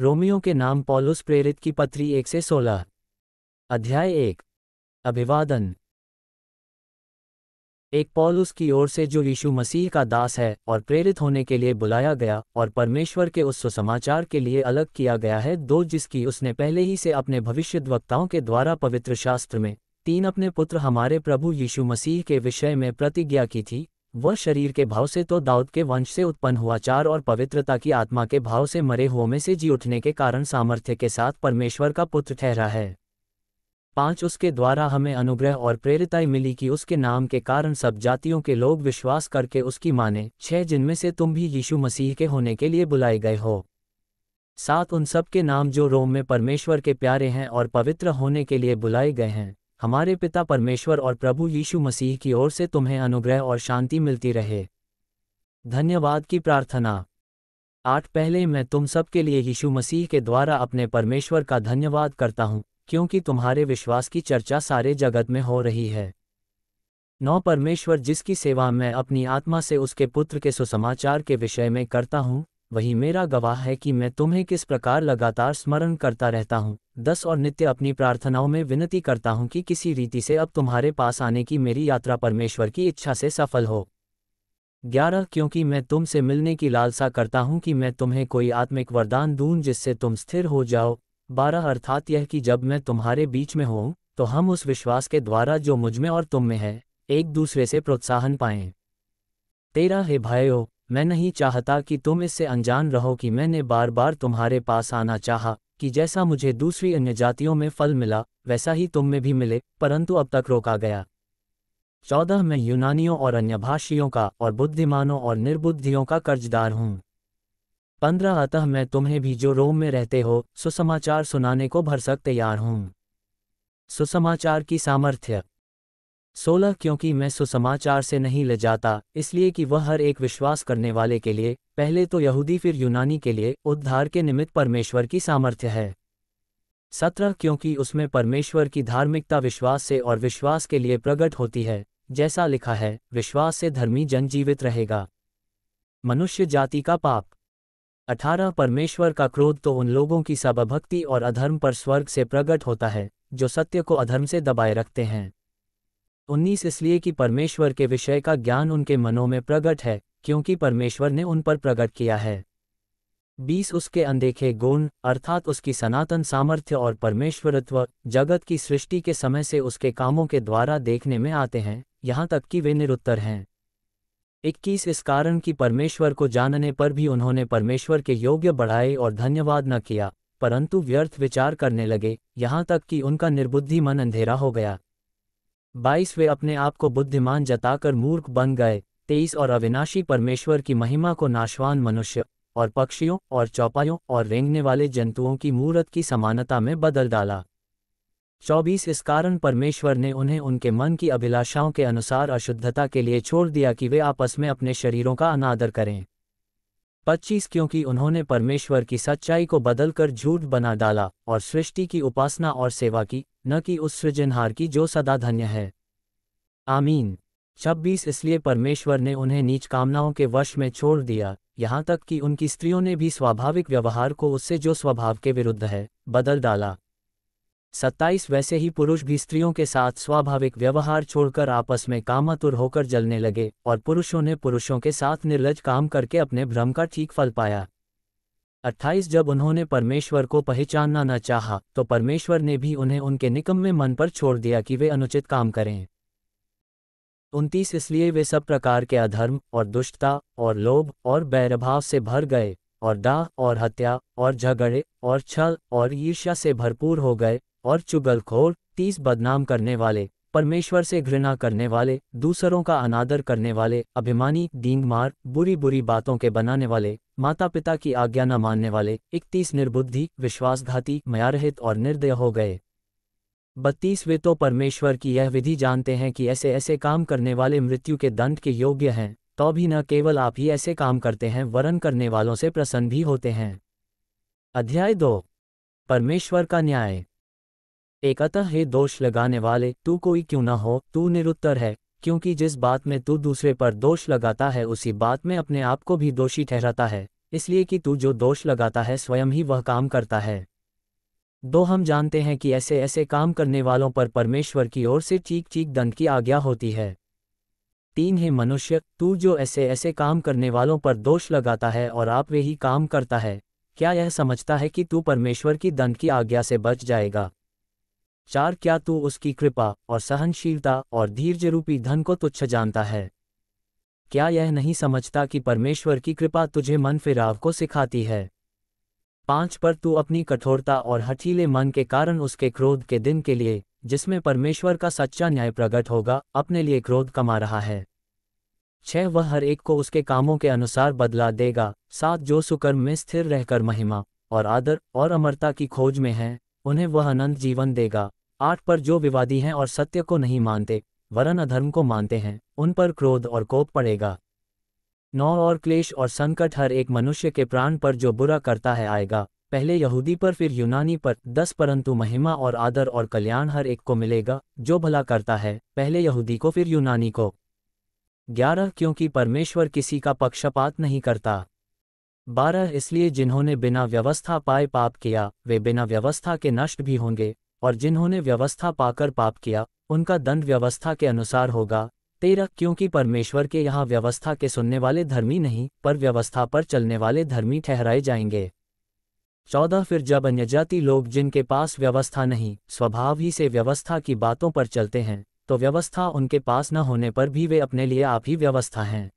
Romeo के नाम पॉलुस प्रेरित की पत्री एक से सोलह अध्याय एक अभिवादन एक पॉलुस की ओर से जो यीशु मसीह का दास है और प्रेरित होने के लिए बुलाया गया और परमेश्वर के उस सुसमाचार के लिए अलग किया गया है दो जिसकी उसने पहले ही से अपने भविष्य वक्ताओं के द्वारा पवित्र शास्त्र में तीन अपने पुत्र हमारे प्रभु यीशु मसीह के विषय में प्रतिज्ञा की थी वह शरीर के भाव से तो दाऊद के वंश से उत्पन्न हुआ चार और पवित्रता की आत्मा के भाव से मरे हुओं में से जी उठने के कारण सामर्थ्य के साथ परमेश्वर का पुत्र ठहरा है पांच उसके द्वारा हमें अनुग्रह और प्रेरिताई मिली कि उसके नाम के कारण सब जातियों के लोग विश्वास करके उसकी माने छह जिनमें से तुम भी यीशु मसीह के होने के लिए बुलाए गए हो सात उन सब के नाम जो रोम में परमेश्वर के प्यारे हैं और पवित्र होने के लिए बुलाए गए हैं हमारे पिता परमेश्वर और प्रभु यीशु मसीह की ओर से तुम्हें अनुग्रह और शांति मिलती रहे धन्यवाद की प्रार्थना आठ पहले मैं तुम सबके लिए यीशु मसीह के द्वारा अपने परमेश्वर का धन्यवाद करता हूँ क्योंकि तुम्हारे विश्वास की चर्चा सारे जगत में हो रही है नौ परमेश्वर जिसकी सेवा मैं अपनी आत्मा से उसके पुत्र के सुसमाचार के विषय में करता हूँ वही मेरा गवाह है कि मैं तुम्हें किस प्रकार लगातार स्मरण करता रहता हूँ दस और नित्य अपनी प्रार्थनाओं में विनती करता हूँ कि किसी रीति से अब तुम्हारे पास आने की मेरी यात्रा परमेश्वर की इच्छा से सफल हो ग्यारह क्योंकि मैं तुमसे मिलने की लालसा करता हूँ कि मैं तुम्हें कोई आत्मिक वरदान दूं जिससे तुम स्थिर हो जाओ बारह अर्थात यह कि जब मैं तुम्हारे बीच में हों तो हम उस विश्वास के द्वारा जो मुझमें और तुम में है एक दूसरे से प्रोत्साहन पाएं तेरा हे भाइयों मैं नहीं चाहता कि तुम इससे अनजान रहो कि मैंने बार बार तुम्हारे पास आना चाहा कि जैसा मुझे दूसरी अन्य जातियों में फल मिला वैसा ही तुम में भी मिले परंतु अब तक रोका गया चौदह मैं यूनानियों और अन्य भाषियों का और बुद्धिमानों और निर्बुद्धियों का कर्जदार हूँ पंद्रह अतः मैं तुम्हें भी जो रोम में रहते हो सुसमाचार सुनाने को भरसक तैयार हूँ सुसमाचार की सामर्थ्य सोलह क्योंकि मैं सुसमाचार से नहीं ले जाता इसलिए कि वह हर एक विश्वास करने वाले के लिए पहले तो यहूदी फिर यूनानी के लिए उद्धार के निमित्त परमेश्वर की सामर्थ्य है सत्रह क्योंकि उसमें परमेश्वर की धार्मिकता विश्वास से और विश्वास के लिए प्रकट होती है जैसा लिखा है विश्वास से धर्मी जन जीवित रहेगा मनुष्य जाति का पाप अठारह परमेश्वर का क्रोध तो उन लोगों की सबभक्ति और अधर्म पर स्वर्ग से प्रकट होता है जो सत्य को अधर्म से दबाए रखते हैं उन्नीस इसलिए कि परमेश्वर के विषय का ज्ञान उनके मनों में प्रकट है क्योंकि परमेश्वर ने उन पर प्रकट किया है बीस उसके अनदेखे गुण अर्थात उसकी सनातन सामर्थ्य और परमेश्वरत्व जगत की सृष्टि के समय से उसके कामों के द्वारा देखने में आते हैं यहां तक कि वे निरुत्तर हैं इक्कीस इस कारण कि परमेश्वर को जानने पर भी उन्होंने परमेश्वर के योग्य बढ़ाए और धन्यवाद न किया परंतु व्यर्थ विचार करने लगे यहां तक कि उनका निर्बुद्धि मन अंधेरा हो गया बाईस वे अपने आप को बुद्धिमान जताकर मूर्ख बन गए तेईस और अविनाशी परमेश्वर की महिमा को नाशवान मनुष्य और पक्षियों और चौपायों और रेंगने वाले जंतुओं की मूर्त की समानता में बदल डाला चौबीस इस कारण परमेश्वर ने उन्हें उनके मन की अभिलाषाओं के अनुसार अशुद्धता के लिए छोड़ दिया कि वे आपस में अपने शरीरों का अनादर करें पच्चीस क्योंकि उन्होंने परमेश्वर की सच्चाई को बदलकर झूठ बना डाला और सृष्टि की उपासना और सेवा की न कि उस सृजनहार की जो सदा धन्य है आमीन छब्बीस इसलिए परमेश्वर ने उन्हें नीच कामनाओं के वश में छोड़ दिया यहाँ तक कि उनकी स्त्रियों ने भी स्वाभाविक व्यवहार को उससे जो स्वभाव के विरुद्ध है बदल डाला सत्ताईस वैसे ही पुरुष भी स्त्रियों के साथ स्वाभाविक व्यवहार छोड़कर आपस में कामातुर होकर जलने लगे और पुरुषों ने पुरुषों के साथ निर्लज काम करके अपने भ्रम का ठीक फल पाया अट्ठाईस जब उन्होंने परमेश्वर को पहचानना न चाहा तो परमेश्वर ने भी उन्हें उनके निकम में मन पर छोड़ दिया कि वे अनुचित काम करें उनतीस इसलिए वे सब प्रकार के अधर्म और दुष्टता और लोभ और बैरभाव से भर गए और दाह और हत्या और झगड़े और छल और ईर्ष्या से भरपूर हो गए और चुगलखोर तीस बदनाम करने वाले परमेश्वर से घृणा करने वाले दूसरों का अनादर करने वाले अभिमानी दींग मार बुरी बुरी बातों के बनाने वाले माता पिता की आज्ञा न मानने वाले इकतीस निर्बुद्धि विश्वासघाती मयारहित और निर्दय हो गए बत्तीस वे तो परमेश्वर की यह विधि जानते हैं कि ऐसे ऐसे काम करने वाले मृत्यु के दंड के योग्य हैं तो भी न केवल आप ही ऐसे काम करते हैं वरन करने वालों से प्रसन्न भी होते हैं अध्याय दो परमेश्वर का न्याय एकतः हे दोष लगाने वाले तू कोई क्यों न हो तू निरुत्तर है क्योंकि जिस बात में तू दूसरे पर दोष लगाता है उसी बात में अपने आप को भी दोषी ठहराता है इसलिए कि तू जो दोष लगाता है स्वयं ही वह काम करता है दो हम जानते हैं कि ऐसे ऐसे काम करने वालों पर परमेश्वर की ओर से चीख चीख दंड की आज्ञा होती है तीन है मनुष्य तू जो ऐसे ऐसे काम करने वालों पर दोष लगाता है और आप वे ही काम करता है क्या यह समझता है कि तू परमेश्वर की दंड की आज्ञा से बच जाएगा चार क्या तू उसकी कृपा और सहनशीलता और धीर्ज रूपी धन को तुच्छ जानता है क्या यह नहीं समझता कि परमेश्वर की कृपा तुझे मन फिराव को सिखाती है पांच पर तू अपनी कठोरता और हठीले मन के कारण उसके क्रोध के दिन के लिए जिसमें परमेश्वर का सच्चा न्याय प्रकट होगा अपने लिए क्रोध कमा रहा है छह वह हर एक को उसके कामों के अनुसार बदला देगा सात जो सुकर्म में स्थिर रहकर महिमा और आदर और अमरता की खोज में है उन्हें वह अनंत जीवन देगा आठ पर जो विवादी हैं और सत्य को नहीं मानते वरन अधर्म को मानते हैं उन पर क्रोध और कोप पड़ेगा नौ और क्लेश और संकट हर एक मनुष्य के प्राण पर जो बुरा करता है आएगा पहले यहूदी पर फिर यूनानी पर दस परंतु महिमा और आदर और कल्याण हर एक को मिलेगा जो भला करता है पहले यहूदी को फिर यूनानी को ग्यारह क्योंकि परमेश्वर किसी का पक्षपात नहीं करता बारह इसलिए जिन्होंने बिना व्यवस्था पाए पाप किया वे बिना व्यवस्था के नष्ट भी होंगे और जिन्होंने व्यवस्था पाकर पाप किया उनका दंड व्यवस्था के अनुसार होगा तेरह क्योंकि परमेश्वर के यहाँ व्यवस्था के सुनने वाले धर्मी नहीं पर व्यवस्था पर चलने वाले धर्मी ठहराए जाएंगे चौदह फिर जब अन्यजाति लोग जिनके पास व्यवस्था नहीं स्वभाव ही से व्यवस्था की बातों पर चलते हैं तो व्यवस्था उनके पास न होने पर भी वे अपने लिए आप ही व्यवस्था हैं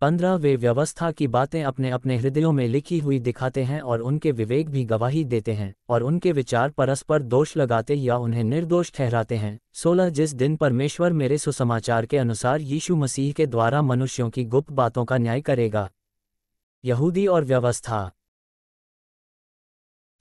पंद्रह वे व्यवस्था की बातें अपने अपने हृदयों में लिखी हुई दिखाते हैं और उनके विवेक भी गवाही देते हैं और उनके विचार परस्पर दोष लगाते या उन्हें निर्दोष ठहराते हैं सोलह जिस दिन परमेश्वर मेरे सुसमाचार के अनुसार यीशु मसीह के द्वारा मनुष्यों की गुप्त बातों का न्याय करेगा यहूदी और व्यवस्था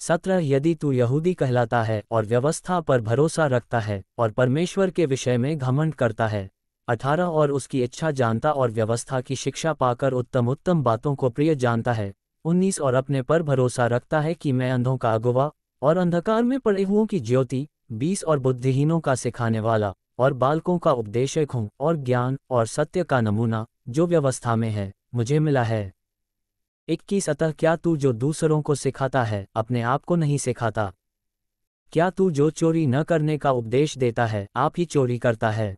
सत्रह यदि तू यहूदी कहलाता है और व्यवस्था पर भरोसा रखता है और परमेश्वर के विषय में घमंड करता है अठारह और उसकी इच्छा जानता और व्यवस्था की शिक्षा पाकर उत्तम उत्तम बातों को प्रिय जानता है उन्नीस और अपने पर भरोसा रखता है कि मैं अंधों का अगुवा और अंधकार में पड़े हुओं की ज्योति बीस और बुद्धिहीनों का सिखाने वाला और बालकों का उपदेशक हूँ और ज्ञान और सत्य का नमूना जो व्यवस्था में है मुझे मिला है इक्कीस अतः क्या तू जो दूसरों को सिखाता है अपने आप को नहीं सिखाता क्या तू जो चोरी न करने का उपदेश देता है आप ही चोरी करता है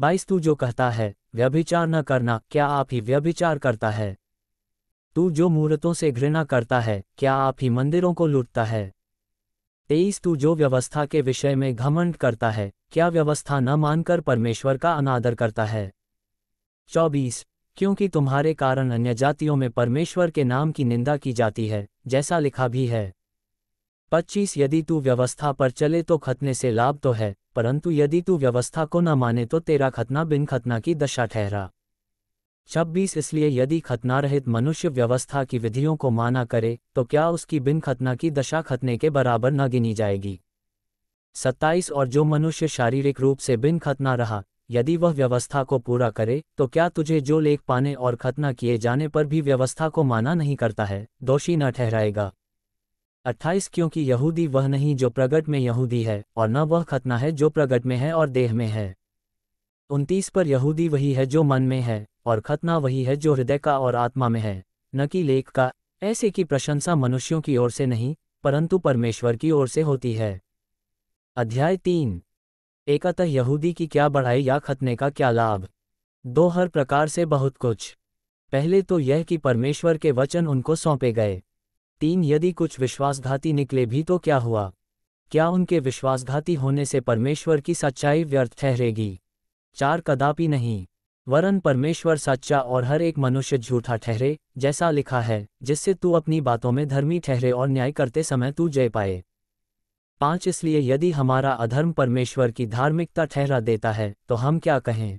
बाईस तू जो कहता है व्यभिचार न करना क्या आप ही व्यभिचार करता है तू जो मूर्तों से घृणा करता है क्या आप ही मंदिरों को लूटता है तेईस तू जो व्यवस्था के विषय में घमंड करता है क्या व्यवस्था न मानकर परमेश्वर का अनादर करता है चौबीस क्योंकि तुम्हारे कारण अन्य जातियों में परमेश्वर के नाम की निंदा की जाती है जैसा लिखा भी है पच्चीस यदि तू व्यवस्था पर चले तो खतने से लाभ तो है परंतु यदि तू व्यवस्था को न माने तो तेरा खतना बिन खतना की दशा ठहरा छब्बीस इसलिए यदि खतना रहित मनुष्य व्यवस्था की विधियों को माना करे तो क्या उसकी बिन खतना की दशा खतने के बराबर न गिनी जाएगी सत्ताईस और जो मनुष्य शारीरिक रूप से बिन खतना रहा यदि वह व्यवस्था को पूरा करे तो क्या तुझे जो लेख पाने और खतना किए जाने पर भी व्यवस्था को माना नहीं करता है दोषी न ठहराएगा अट्ठाईस क्योंकि यहूदी वह नहीं जो प्रगट में यहूदी है और न वह खतना है जो प्रगट में है और देह में है उनतीस पर यहूदी वही है जो मन में है और खतना वही है जो हृदय का और आत्मा में है न कि लेख का ऐसे की प्रशंसा मनुष्यों की ओर से नहीं परंतु परमेश्वर की ओर से होती है अध्याय तीन एकतः यहूदी की क्या बढ़ाई या खतने का क्या लाभ दो हर प्रकार से बहुत कुछ पहले तो यह कि परमेश्वर के वचन उनको सौंपे गए तीन यदि कुछ विश्वासघाती निकले भी तो क्या हुआ क्या उनके विश्वासघाती होने से परमेश्वर की सच्चाई व्यर्थ ठहरेगी चार कदापि नहीं वरन परमेश्वर सच्चा और हर एक मनुष्य झूठा ठहरे जैसा लिखा है जिससे तू अपनी बातों में धर्मी ठहरे और न्याय करते समय तू जय पाए पांच इसलिए यदि हमारा अधर्म परमेश्वर की धार्मिकता ठहरा देता है तो हम क्या कहें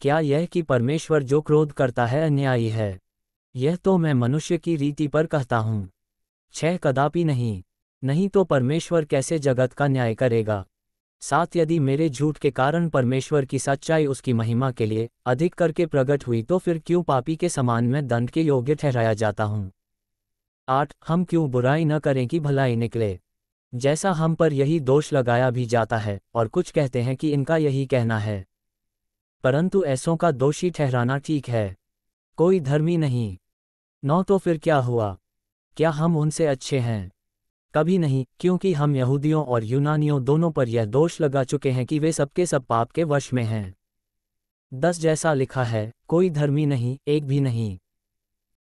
क्या यह कि परमेश्वर जो क्रोध करता है अन्यायी है यह तो मैं मनुष्य की रीति पर कहता हूँ छह कदापि नहीं नहीं तो परमेश्वर कैसे जगत का न्याय करेगा साथ यदि मेरे झूठ के कारण परमेश्वर की सच्चाई उसकी महिमा के लिए अधिक करके प्रकट हुई तो फिर क्यों पापी के समान में दंड के योग्य ठहराया जाता हूँ आठ हम क्यों बुराई न करें कि भलाई निकले जैसा हम पर यही दोष लगाया भी जाता है और कुछ कहते हैं कि इनका यही कहना है परंतु ऐसों का दोषी ठहराना ठीक है कोई धर्मी नहीं नौ तो फिर क्या हुआ क्या हम उनसे अच्छे हैं कभी नहीं क्योंकि हम यहूदियों और यूनानियों दोनों पर यह दोष लगा चुके हैं कि वे सबके सब पाप के वश में हैं दस जैसा लिखा है कोई धर्मी नहीं एक भी नहीं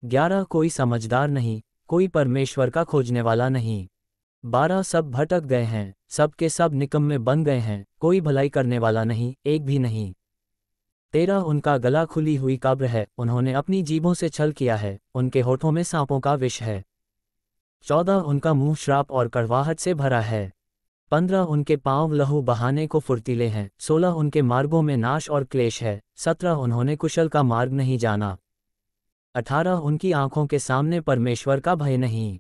ग्यारह कोई समझदार नहीं कोई परमेश्वर का खोजने वाला नहीं बारह सब भटक गए हैं सब सब निकम में बन गए हैं कोई भलाई करने वाला नहीं एक भी नहीं तेरह उनका गला खुली हुई कब्र है उन्होंने अपनी जीभों से छल किया है उनके होठों में सांपों का विष है चौदह उनका मुंह श्राप और कड़वाहट से भरा है पंद्रह उनके पांव लहू बहाने को फुर्तीले हैं सोलह उनके मार्गों में नाश और क्लेश है सत्रह उन्होंने कुशल का मार्ग नहीं जाना अठारह उनकी आंखों के सामने परमेश्वर का भय नहीं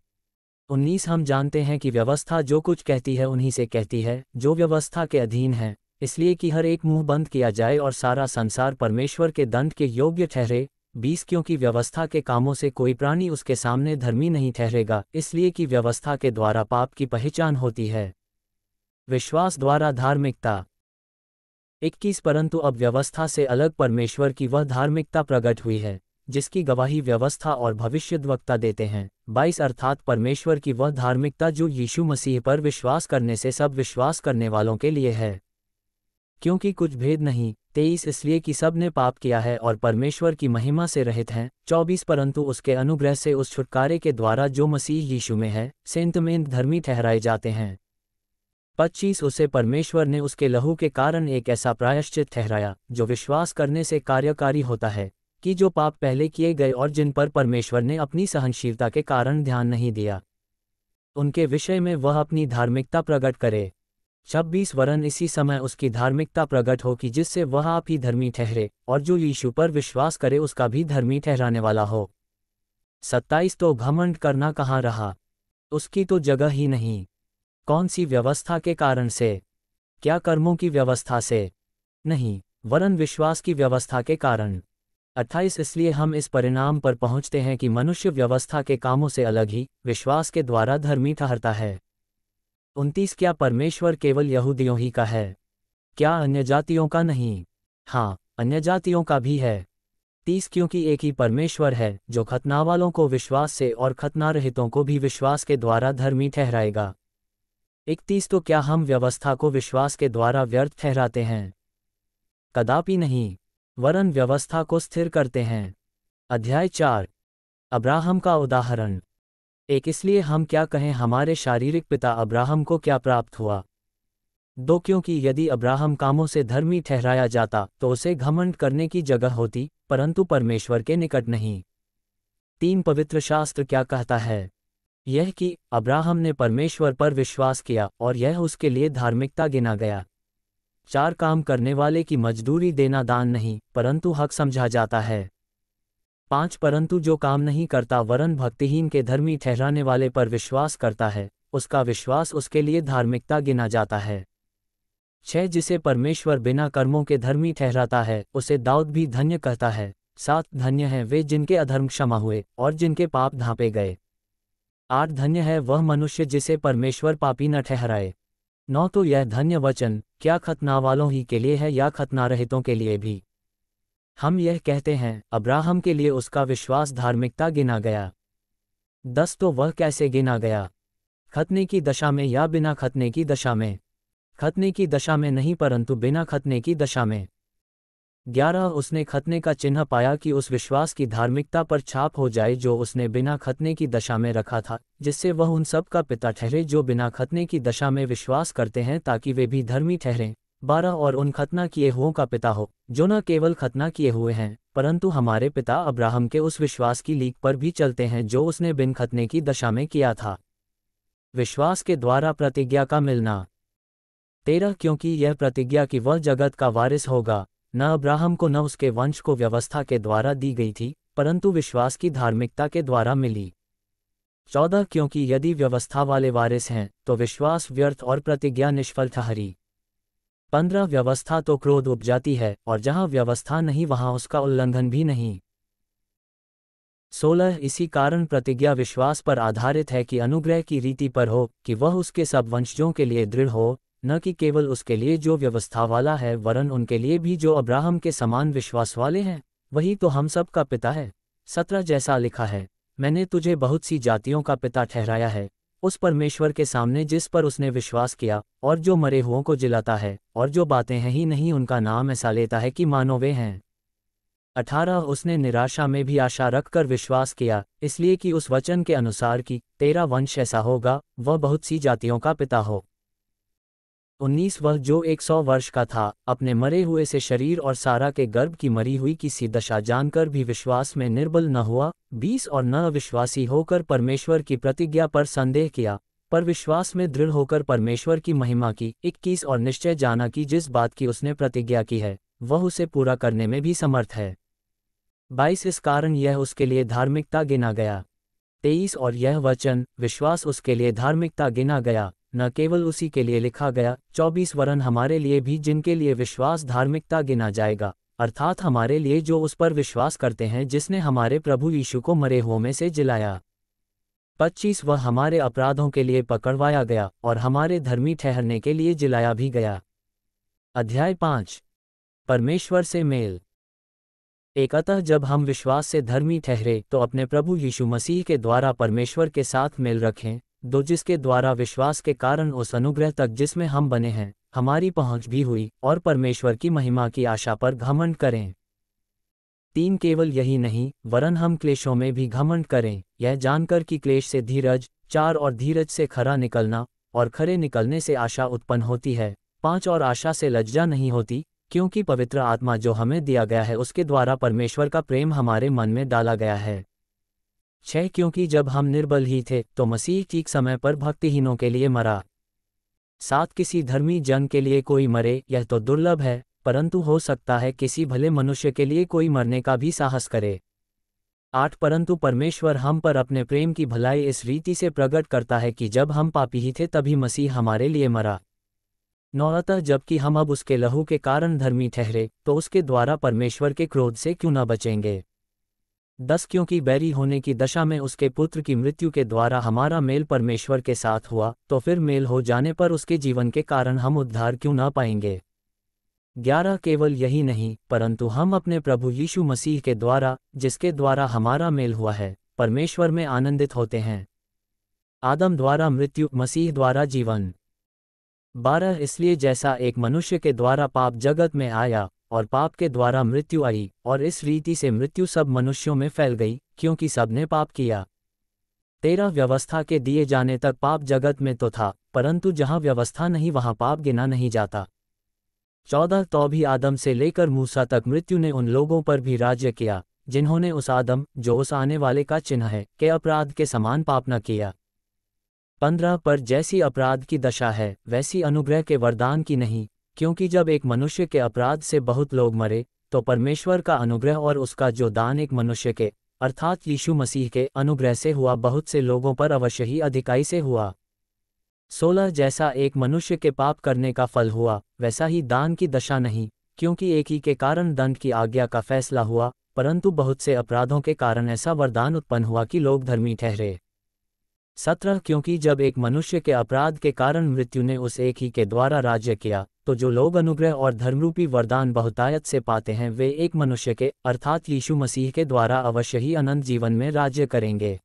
उन्नीस हम जानते हैं कि व्यवस्था जो कुछ कहती है उन्हीं से कहती है जो व्यवस्था के अधीन है इसलिए कि हर एक मुंह बंद किया जाए और सारा संसार परमेश्वर के दंड के योग्य ठहरे बीस क्योंकि व्यवस्था के कामों से कोई प्राणी उसके सामने धर्मी नहीं ठहरेगा इसलिए कि व्यवस्था के द्वारा पाप की पहचान होती है विश्वास द्वारा धार्मिकता इक्कीस परंतु अब व्यवस्था से अलग परमेश्वर की वह धार्मिकता प्रकट हुई है जिसकी गवाही व्यवस्था और भविष्यद्वक्ता देते हैं बाईस अर्थात परमेश्वर की वह धार्मिकता जो यीशु मसीह पर विश्वास करने से सब विश्वास करने वालों के लिए है क्योंकि कुछ भेद नहीं तेईस इसलिए कि सब ने पाप किया है और परमेश्वर की महिमा से रहित हैं चौबीस परंतु उसके अनुग्रह से उस छुटकारे के द्वारा जो मसीह यीशु में है सेंतमेंद धर्मी ठहराए जाते हैं पच्चीस उसे परमेश्वर ने उसके लहू के कारण एक ऐसा प्रायश्चित ठहराया जो विश्वास करने से कार्यकारी होता है कि जो पाप पहले किए गए और जिन पर परमेश्वर ने अपनी सहनशीलता के कारण ध्यान नहीं दिया उनके विषय में वह अपनी धार्मिकता प्रकट करे छब्बीस वरन इसी समय उसकी धार्मिकता प्रकट हो कि जिससे वह आप ही धर्मी ठहरे और जो यीशु पर विश्वास करे उसका भी धर्मी ठहराने वाला हो सत्ताईस तो घमंड करना कहाँ रहा उसकी तो जगह ही नहीं कौन सी व्यवस्था के कारण से क्या कर्मों की व्यवस्था से नहीं वरन विश्वास की व्यवस्था के कारण अट्ठाईस इसलिए हम इस परिणाम पर पहुंचते हैं कि मनुष्य व्यवस्था के कामों से अलग ही विश्वास के द्वारा धर्मी ठहरता है उनतीस क्या परमेश्वर केवल यहूदियों ही का है क्या अन्य जातियों का नहीं हाँ अन्य जातियों का भी है तीस क्योंकि एक ही परमेश्वर है जो खतना वालों को विश्वास से और खतना रहितों को भी विश्वास के द्वारा धर्मी ठहराएगा इकतीस तो क्या हम व्यवस्था को विश्वास के द्वारा व्यर्थ ठहराते हैं कदापि नहीं वरन व्यवस्था को स्थिर करते हैं अध्याय चार अब्राहम का उदाहरण एक इसलिए हम क्या कहें हमारे शारीरिक पिता अब्राहम को क्या प्राप्त हुआ दो क्योंकि यदि अब्राहम कामों से धर्मी ठहराया जाता तो उसे घमंड करने की जगह होती परंतु परमेश्वर के निकट नहीं तीन पवित्र शास्त्र क्या कहता है यह कि अब्राहम ने परमेश्वर पर विश्वास किया और यह उसके लिए धार्मिकता गिना गया चार काम करने वाले की मजदूरी देना दान नहीं परंतु हक समझा जाता है पांच परंतु जो काम नहीं करता वरन भक्तिहीन के धर्मी ठहराने वाले पर विश्वास करता है उसका विश्वास उसके लिए धार्मिकता गिना जाता है छह जिसे परमेश्वर बिना कर्मों के धर्मी ठहराता है उसे दाऊद भी धन्य कहता है सात धन्य है वे जिनके अधर्म क्षमा हुए और जिनके पाप धापे गए आठ धन्य है वह मनुष्य जिसे परमेश्वर पापी न ठहराए नौ तो यह धन्य वचन क्या खतना वालों ही के लिए है या खतना रहितों के लिए भी हम यह कहते हैं अब्राहम के लिए उसका विश्वास धार्मिकता गिना गया दस तो वह कैसे गिना गया खतने की दशा में या बिना खतने की दशा में खतने की दशा में नहीं परंतु बिना खतने की दशा में ग्यारह उसने खतने का चिन्ह पाया कि उस विश्वास की धार्मिकता पर छाप हो जाए जो उसने बिना खतने की दशा में रखा था जिससे वह उन सब का पिता ठहरे जो बिना खतने की दशा में विश्वास करते हैं ताकि वे भी धर्मी ठहरें बारह और उन खतना किए हुओं का पिता हो जो न केवल खतना किए हुए हैं परंतु हमारे पिता अब्राहम के उस विश्वास की लीक पर भी चलते हैं जो उसने बिन खतने की दशा में किया था विश्वास के द्वारा प्रतिज्ञा का मिलना तेरह क्योंकि यह प्रतिज्ञा कि वह जगत का वारिस होगा न अब्राहम को न उसके वंश को व्यवस्था के द्वारा दी गई थी परंतु विश्वास की धार्मिकता के द्वारा मिली चौदह क्योंकि यदि व्यवस्था वाले वारिस हैं तो विश्वास व्यर्थ और प्रतिज्ञा निष्फल ठहरी पंद्रह व्यवस्था तो क्रोध उपजाती है और जहाँ व्यवस्था नहीं वहाँ उसका उल्लंघन भी नहीं सोलह इसी कारण प्रतिज्ञा विश्वास पर आधारित है कि अनुग्रह की रीति पर हो कि वह उसके सब वंशजों के लिए दृढ़ हो न कि केवल उसके लिए जो व्यवस्था वाला है वरन उनके लिए भी जो अब्राहम के समान विश्वास वाले हैं वही तो हम सब का पिता है सत्रह जैसा लिखा है मैंने तुझे बहुत सी जातियों का पिता ठहराया है उस परमेश्वर के सामने जिस पर उसने विश्वास किया और जो मरे हुओं को जिलाता है और जो बातें हैं ही नहीं उनका नाम ऐसा लेता है कि मानो वे हैं अठारह उसने निराशा में भी आशा रखकर विश्वास किया इसलिए कि उस वचन के अनुसार कि तेरा वंश ऐसा होगा वह बहुत सी जातियों का पिता हो उन्नीस वह जो एक सौ वर्ष का था अपने मरे हुए से शरीर और सारा के गर्भ की मरी हुई किसी दशा जानकर भी विश्वास में निर्बल न हुआ बीस और न अविश्वासी होकर परमेश्वर की प्रतिज्ञा पर संदेह किया पर विश्वास में दृढ़ होकर परमेश्वर की महिमा की इक्कीस और निश्चय जाना कि जिस बात की उसने प्रतिज्ञा की है वह उसे पूरा करने में भी समर्थ है बाईस इस कारण यह उसके लिए धार्मिकता गिना गया तेईस और यह वचन विश्वास उसके लिए धार्मिकता गिना गया न केवल उसी के लिए लिखा गया चौबीस वरन हमारे लिए भी जिनके लिए विश्वास धार्मिकता गिना जाएगा अर्थात हमारे लिए जो उस पर विश्वास करते हैं जिसने हमारे प्रभु यीशु को मरे हुओं में से जिलाया पच्चीस वह हमारे अपराधों के लिए पकड़वाया गया और हमारे धर्मी ठहरने के लिए जिलाया भी गया अध्याय पांच परमेश्वर से मेल एक अतः जब हम विश्वास से धर्मी ठहरे तो अपने प्रभु यीशु मसीह के द्वारा परमेश्वर के साथ मेल रखें दो जिसके द्वारा विश्वास के कारण उस अनुग्रह तक जिसमें हम बने हैं हमारी पहुंच भी हुई और परमेश्वर की महिमा की आशा पर घमंड करें तीन केवल यही नहीं वरन हम क्लेशों में भी घमंड करें यह जानकर कि क्लेश से धीरज चार और धीरज से खरा निकलना और खरे निकलने से आशा उत्पन्न होती है पांच और आशा से लज्जा नहीं होती क्योंकि पवित्र आत्मा जो हमें दिया गया है उसके द्वारा परमेश्वर का प्रेम हमारे मन में डाला गया है छह क्योंकि जब हम निर्बल ही थे तो मसीह ठीक समय पर भक्तिहीनों के लिए मरा सात किसी धर्मी जन के लिए कोई मरे यह तो दुर्लभ है परंतु हो सकता है किसी भले मनुष्य के लिए कोई मरने का भी साहस करे आठ परंतु परमेश्वर हम पर अपने प्रेम की भलाई इस रीति से प्रकट करता है कि जब हम पापी ही थे तभी मसीह हमारे लिए मरा नौरतः जबकि हम अब उसके लहू के कारण धर्मी ठहरे तो उसके द्वारा परमेश्वर के क्रोध से क्यों न बचेंगे दस क्योंकि बैरी होने की दशा में उसके पुत्र की मृत्यु के द्वारा हमारा मेल परमेश्वर के साथ हुआ तो फिर मेल हो जाने पर उसके जीवन के कारण हम उद्धार क्यों ना पाएंगे ग्यारह केवल यही नहीं परंतु हम अपने प्रभु यीशु मसीह के द्वारा जिसके द्वारा हमारा मेल हुआ है परमेश्वर में आनंदित होते हैं आदम द्वारा मृत्यु मसीह द्वारा जीवन बारह इसलिए जैसा एक मनुष्य के द्वारा पाप जगत में आया और पाप के द्वारा मृत्यु आई और इस रीति से मृत्यु सब मनुष्यों में फैल गई क्योंकि सबने पाप किया तेरह व्यवस्था के दिए जाने तक पाप जगत में तो था परंतु जहाँ व्यवस्था नहीं वहाँ पाप गिना नहीं जाता चौदह तो भी आदम से लेकर मूसा तक मृत्यु ने उन लोगों पर भी राज्य किया जिन्होंने उस आदम जो उस आने वाले का चिन्ह है के अपराध के समान पाप न किया पंद्रह पर जैसी अपराध की दशा है वैसी अनुग्रह के वरदान की नहीं क्योंकि जब एक मनुष्य के अपराध से बहुत लोग मरे तो परमेश्वर का अनुग्रह और उसका जो दान एक मनुष्य के अर्थात यीशु मसीह के अनुग्रह से हुआ बहुत से लोगों पर अवश्य ही अधिकाई से हुआ सोलह जैसा एक मनुष्य के पाप करने का फल हुआ वैसा ही दान की दशा नहीं क्योंकि एक ही के कारण दंड की आज्ञा का फैसला हुआ परंतु बहुत से अपराधों के कारण ऐसा वरदान उत्पन्न हुआ कि लोग धर्मी ठहरे सत्रह क्योंकि जब एक मनुष्य के अपराध के कारण मृत्यु ने उस एक ही के द्वारा राज्य किया तो जो लोग अनुग्रह और धर्मरूपी वरदान बहुतायत से पाते हैं वे एक मनुष्य के अर्थात यीशु मसीह के द्वारा अवश्य ही अनंत जीवन में राज्य करेंगे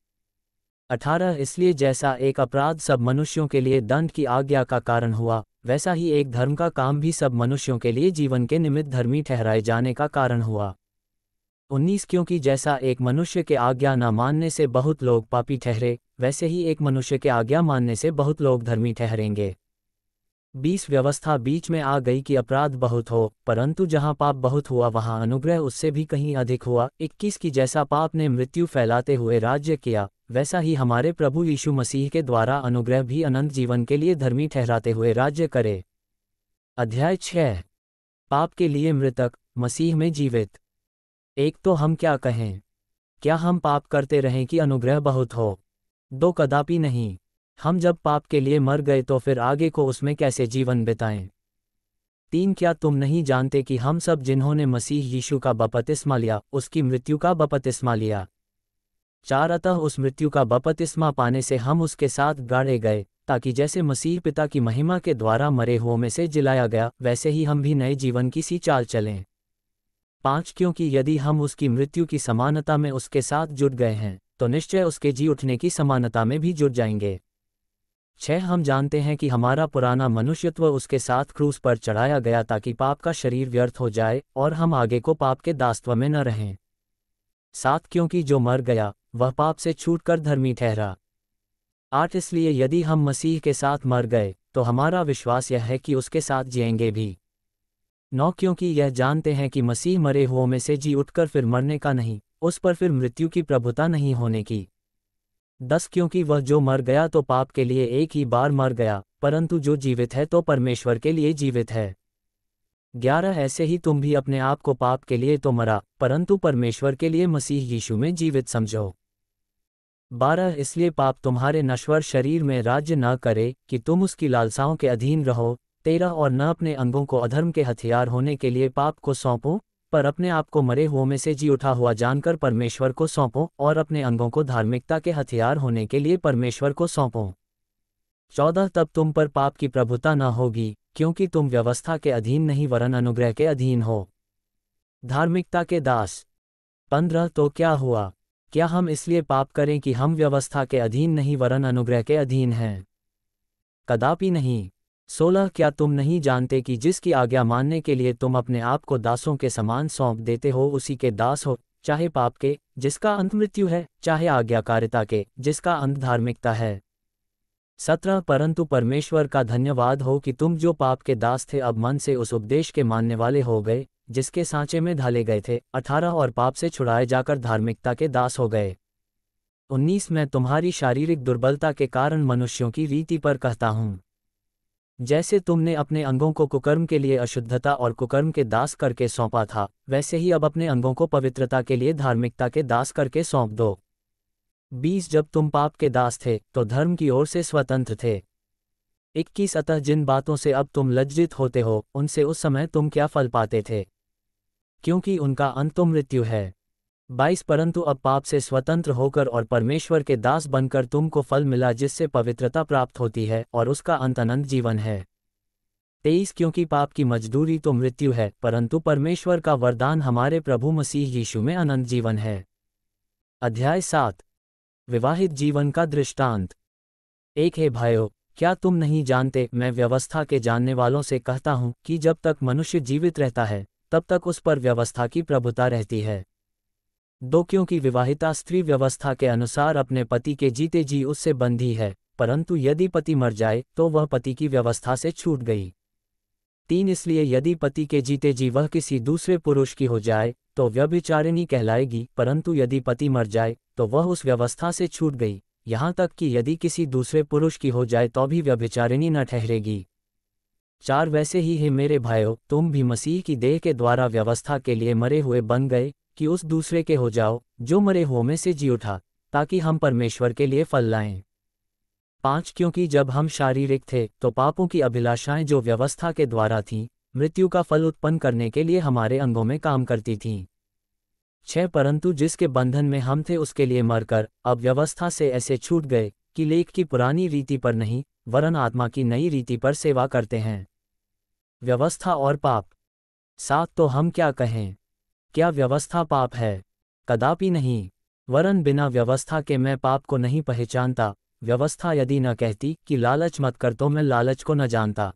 अठारह इसलिए जैसा एक अपराध सब मनुष्यों के लिए दंड की आज्ञा का कारण हुआ वैसा ही एक धर्म का काम भी सब मनुष्यों के लिए जीवन के निमित्त धर्मी ठहराए जाने का कारण हुआ उन्नीस क्योंकि जैसा एक मनुष्य के आज्ञा न मानने से बहुत लोग पापी ठहरे वैसे ही एक मनुष्य के आज्ञा मानने से बहुत लोग धर्मी ठहरेंगे बीस व्यवस्था बीच में आ गई कि अपराध बहुत हो परंतु जहां पाप बहुत हुआ वहां अनुग्रह उससे भी कहीं अधिक हुआ इक्कीस की जैसा पाप ने मृत्यु फैलाते हुए राज्य किया वैसा ही हमारे प्रभु यीशु मसीह के द्वारा अनुग्रह भी अनंत जीवन के लिए धर्मी ठहराते हुए राज्य करे अध्याय छह पाप के लिए मृतक मसीह में जीवित एक तो हम क्या कहें क्या हम पाप करते रहें कि अनुग्रह बहुत हो दो कदापि नहीं हम जब पाप के लिए मर गए तो फिर आगे को उसमें कैसे जीवन बिताएं तीन क्या तुम नहीं जानते कि हम सब जिन्होंने मसीह यीशु का बपतिस्मा लिया उसकी मृत्यु का बपतिस्मा लिया चार अतः उस मृत्यु का बपतिस्मा पाने से हम उसके साथ गाड़े गए ताकि जैसे मसीह पिता की महिमा के द्वारा मरे हुओं में से जिलाया गया वैसे ही हम भी नए जीवन की सी चाल चलें पांच क्योंकि यदि हम उसकी मृत्यु की समानता में उसके साथ जुट गए हैं तो निश्चय उसके जी उठने की समानता में भी जुट जाएंगे छह हम जानते हैं कि हमारा पुराना मनुष्यत्व उसके साथ क्रूस पर चढ़ाया गया ताकि पाप का शरीर व्यर्थ हो जाए और हम आगे को पाप के दास्तव में न रहें सात क्योंकि जो मर गया वह पाप से छूटकर धर्मी ठहरा आठ इसलिए यदि हम मसीह के साथ मर गए तो हमारा विश्वास यह है कि उसके साथ जिएंगे भी नौ क्योंकि यह जानते हैं कि मसीह मरे हुओं में से जी उठकर फिर मरने का नहीं उस पर फिर मृत्यु की प्रभुता नहीं होने की दस क्योंकि वह जो मर गया तो पाप के लिए एक ही बार मर गया परंतु जो जीवित है तो परमेश्वर के लिए जीवित है ग्यारह ऐसे ही तुम भी अपने आप को पाप के लिए तो मरा परंतु परमेश्वर के लिए मसीह यीशु में जीवित समझो बारह इसलिए पाप तुम्हारे नश्वर शरीर में राज्य न करे कि तुम उसकी लालसाओं के अधीन रहो तेरह और न अपने अंगों को अधर्म के हथियार होने के लिए पाप को सौंपो पर अपने आप को मरे हुओं में से जी उठा हुआ जानकर परमेश्वर को सौंपो और अपने अंगों को धार्मिकता के हथियार होने के लिए परमेश्वर को सौंपो चौदह तब तुम पर पाप की प्रभुता न होगी क्योंकि तुम व्यवस्था के अधीन नहीं वरन अनुग्रह के अधीन हो धार्मिकता के दास पंद्रह तो क्या हुआ क्या हम इसलिए पाप करें कि हम व्यवस्था के अधीन नहीं वरन अनुग्रह के अधीन हैं कदापि नहीं सोलह क्या तुम नहीं जानते कि जिसकी आज्ञा मानने के लिए तुम अपने आप को दासों के समान सौंप देते हो उसी के दास हो चाहे पाप के जिसका अंत मृत्यु है चाहे आज्ञाकारिता के जिसका अंत धार्मिकता है सत्रह परंतु परमेश्वर का धन्यवाद हो कि तुम जो पाप के दास थे अब मन से उस उपदेश के मानने वाले हो गए जिसके सांचे में ढाले गए थे अठारह और पाप से छुड़ाए जाकर धार्मिकता के दास हो गए उन्नीस मैं तुम्हारी शारीरिक दुर्बलता के कारण मनुष्यों की रीति पर कहता हूँ जैसे तुमने अपने अंगों को कुकर्म के लिए अशुद्धता और कुकर्म के दास करके सौंपा था वैसे ही अब अपने अंगों को पवित्रता के लिए धार्मिकता के दास करके सौंप दो बीस जब तुम पाप के दास थे तो धर्म की ओर से स्वतंत्र थे इक्कीस अतः जिन बातों से अब तुम लज्जित होते हो उनसे उस समय तुम क्या फल पाते थे क्योंकि उनका अंत तो मृत्यु है बाईस परंतु अब पाप से स्वतंत्र होकर और परमेश्वर के दास बनकर तुमको फल मिला जिससे पवित्रता प्राप्त होती है और उसका अंत अनंत जीवन है तेईस क्योंकि पाप की मजदूरी तो मृत्यु है परंतु परमेश्वर का वरदान हमारे प्रभु मसीह यीशु में अनंत जीवन है अध्याय सात विवाहित जीवन का दृष्टांत एक है भाइयों क्या तुम नहीं जानते मैं व्यवस्था के जानने वालों से कहता हूँ कि जब तक मनुष्य जीवित रहता है तब तक उस पर व्यवस्था की प्रभुता रहती है दो क्योंकि विवाहिता स्त्री व्यवस्था के अनुसार अपने पति के जीते जी उससे बंधी है परंतु यदि पति मर जाए तो वह पति की व्यवस्था से छूट गई तीन इसलिए यदि पति के जीते जी वह किसी दूसरे पुरुष की हो जाए तो व्यभिचारिणी कहलाएगी परंतु यदि पति मर जाए तो वह उस व्यवस्था से छूट गई यहाँ तक कि यदि किसी दूसरे पुरुष की हो जाए तो भी व्यभिचारिणी न ठहरेगी चार वैसे ही है मेरे भाइयों तुम भी मसीह की देह के द्वारा व्यवस्था के लिए मरे हुए बन गए कि उस दूसरे के हो जाओ जो मरे हो में से जी उठा ताकि हम परमेश्वर के लिए फल लाएं पांच क्योंकि जब हम शारीरिक थे तो पापों की अभिलाषाएं जो व्यवस्था के द्वारा थीं मृत्यु का फल उत्पन्न करने के लिए हमारे अंगों में काम करती थीं छह परंतु जिसके बंधन में हम थे उसके लिए मरकर अब व्यवस्था से ऐसे छूट गए कि लेख की पुरानी रीति पर नहीं वरन आत्मा की नई रीति पर सेवा करते हैं व्यवस्था और पाप सात तो हम क्या कहें क्या व्यवस्था पाप है कदापि नहीं वरन बिना व्यवस्था के मैं पाप को नहीं पहचानता व्यवस्था यदि न कहती कि लालच मत कर तो मैं लालच को न जानता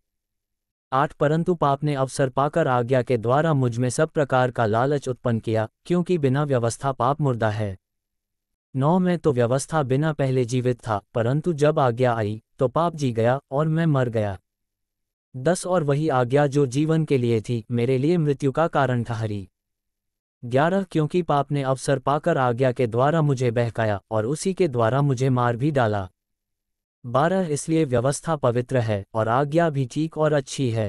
आठ परंतु पाप ने अवसर पाकर आज्ञा के द्वारा मुझ में सब प्रकार का लालच उत्पन्न किया क्योंकि बिना व्यवस्था पाप मुर्दा है नौ में तो व्यवस्था बिना पहले जीवित था परंतु जब आज्ञा आई तो पाप जी गया और मैं मर गया दस और वही आज्ञा जो जीवन के लिए थी मेरे लिए मृत्यु का कारण ठहरी ग्यारह क्योंकि पाप ने अवसर पाकर आज्ञा के द्वारा मुझे बहकाया और उसी के द्वारा मुझे मार भी डाला बारह इसलिए व्यवस्था पवित्र है और आज्ञा भी ठीक और अच्छी है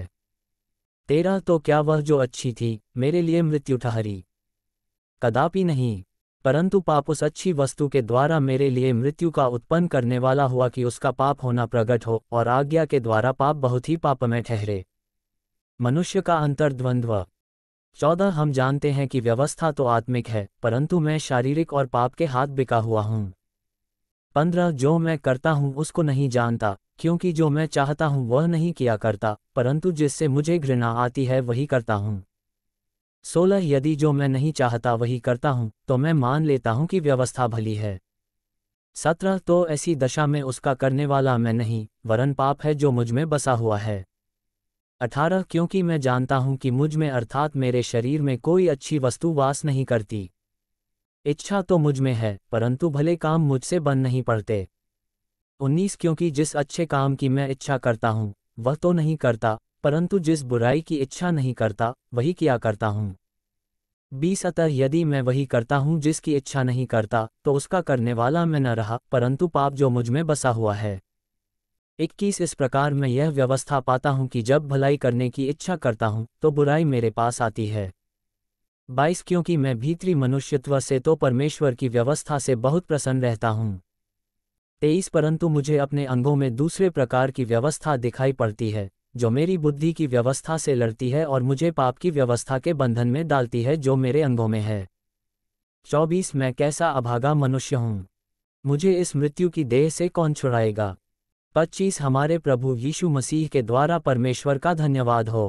तेरह तो क्या वह जो अच्छी थी मेरे लिए मृत्यु ठहरी कदापि नहीं परंतु पाप उस अच्छी वस्तु के द्वारा मेरे लिए मृत्यु का उत्पन्न करने वाला हुआ कि उसका पाप होना प्रकट हो और आज्ञा के द्वारा पाप बहुत ही पापमय ठहरे मनुष्य का अंतर्द्वंद्व चौदह हम जानते हैं कि व्यवस्था तो आत्मिक है परंतु मैं शारीरिक और पाप के हाथ बिका हुआ हूँ पंद्रह जो मैं करता हूँ उसको नहीं जानता क्योंकि जो मैं चाहता हूँ वह नहीं किया करता परंतु जिससे मुझे घृणा आती है वही करता हूँ सोलह यदि जो मैं नहीं चाहता वही करता हूँ तो मैं मान लेता हूँ कि व्यवस्था भली है सत्रह तो ऐसी दशा में उसका करने वाला मैं नहीं वरन पाप है जो मुझ में बसा हुआ है अठारह क्योंकि मैं जानता हूं कि मुझ में अर्थात मेरे शरीर में कोई अच्छी वस्तु वास नहीं करती इच्छा तो मुझ में है परंतु भले काम मुझसे बन नहीं पड़ते उन्नीस क्योंकि जिस अच्छे काम की मैं इच्छा करता हूँ वह तो नहीं करता परंतु जिस बुराई की इच्छा नहीं करता वही किया करता हूँ बीस अतः यदि मैं वही करता हूँ जिसकी इच्छा नहीं करता तो उसका करने वाला मैं न रहा परंतु पाप जो मुझ में बसा हुआ है इक्कीस इस प्रकार मैं यह व्यवस्था पाता हूँ कि जब भलाई करने की इच्छा करता हूँ तो बुराई मेरे पास आती है बाईस क्योंकि मैं भीतरी मनुष्यत्व से तो परमेश्वर की व्यवस्था से बहुत प्रसन्न रहता हूँ तेईस परंतु मुझे अपने अंगों में दूसरे प्रकार की व्यवस्था दिखाई पड़ती है जो मेरी बुद्धि की व्यवस्था से लड़ती है और मुझे पाप की व्यवस्था के बंधन में डालती है जो मेरे अंगों में है चौबीस मैं कैसा अभागा मनुष्य हूं मुझे इस मृत्यु की देह से कौन छुड़ाएगा पच्चीस हमारे प्रभु यीशु मसीह के द्वारा परमेश्वर का धन्यवाद हो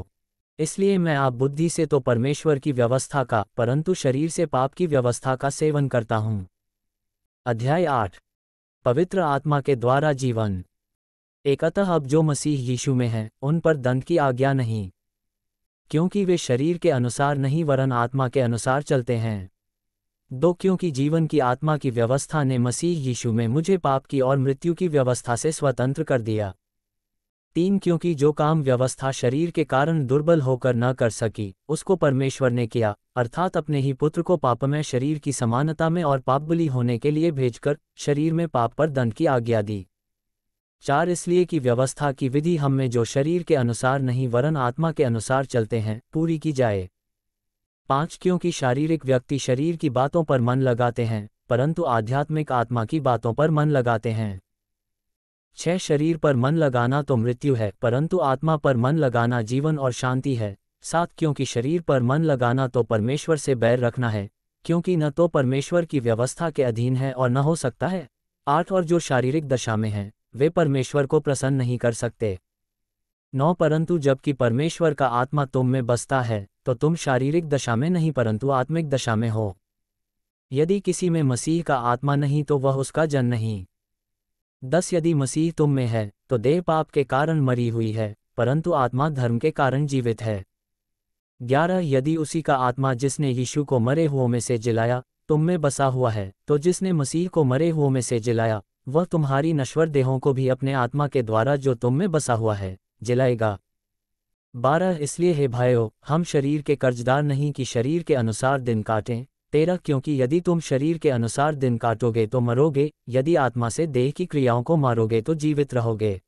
इसलिए मैं आप बुद्धि से तो परमेश्वर की व्यवस्था का परंतु शरीर से पाप की व्यवस्था का सेवन करता हूँ अध्याय आठ पवित्र आत्मा के द्वारा जीवन एकतः अब जो मसीह यीशु में हैं उन पर दंड की आज्ञा नहीं क्योंकि वे शरीर के अनुसार नहीं वरन आत्मा के अनुसार चलते हैं दो क्योंकि जीवन की आत्मा की व्यवस्था ने मसीह यीशु में मुझे पाप की और मृत्यु की व्यवस्था से स्वतंत्र कर दिया तीन क्योंकि जो काम व्यवस्था शरीर के कारण दुर्बल होकर न कर सकी उसको परमेश्वर ने किया अर्थात अपने ही पुत्र को पापमय शरीर की समानता में और पापबली होने के लिए भेजकर शरीर में पाप पर दंड की आज्ञा दी चार इसलिए कि व्यवस्था की विधि हम में जो शरीर के अनुसार नहीं वरन आत्मा के अनुसार चलते हैं पूरी की जाए पांच क्योंकि शारीरिक व्यक्ति शरीर की बातों पर मन लगाते हैं परंतु आध्यात्मिक आत्मा की बातों पर मन लगाते हैं छह शरीर पर मन लगाना तो मृत्यु है परंतु आत्मा पर मन लगाना जीवन और शांति है सात क्योंकि शरीर पर मन लगाना तो परमेश्वर से बैर रखना है क्योंकि न तो परमेश्वर की व्यवस्था के अधीन है और न हो सकता है आठ और जो शारीरिक दशा में हैं वे परमेश्वर को प्रसन्न नहीं कर सकते नौ परंतु जबकि परमेश्वर का आत्मा तुम में बसता है तो तुम शारीरिक दशा में नहीं परंतु आत्मिक दशा में हो यदि किसी में मसीह का आत्मा नहीं तो वह उसका जन नहीं दस यदि मसीह तुम में है तो देह पाप के कारण मरी हुई है परंतु आत्मा धर्म के कारण जीवित है ग्यारह यदि उसी का आत्मा जिसने यीशु को मरे हुओं में से जिलाया तुम में बसा हुआ है तो जिसने मसीह को मरे हुओं में से जिलाया वह तुम्हारी नश्वर देहों को भी अपने आत्मा के द्वारा जो तुम में बसा हुआ है जिलाएगा बारह इसलिए हे भाइयो हम शरीर के कर्जदार नहीं कि शरीर के अनुसार दिन काटें तेरह क्योंकि यदि तुम शरीर के अनुसार दिन काटोगे तो मरोगे यदि आत्मा से देह की क्रियाओं को मारोगे तो जीवित रहोगे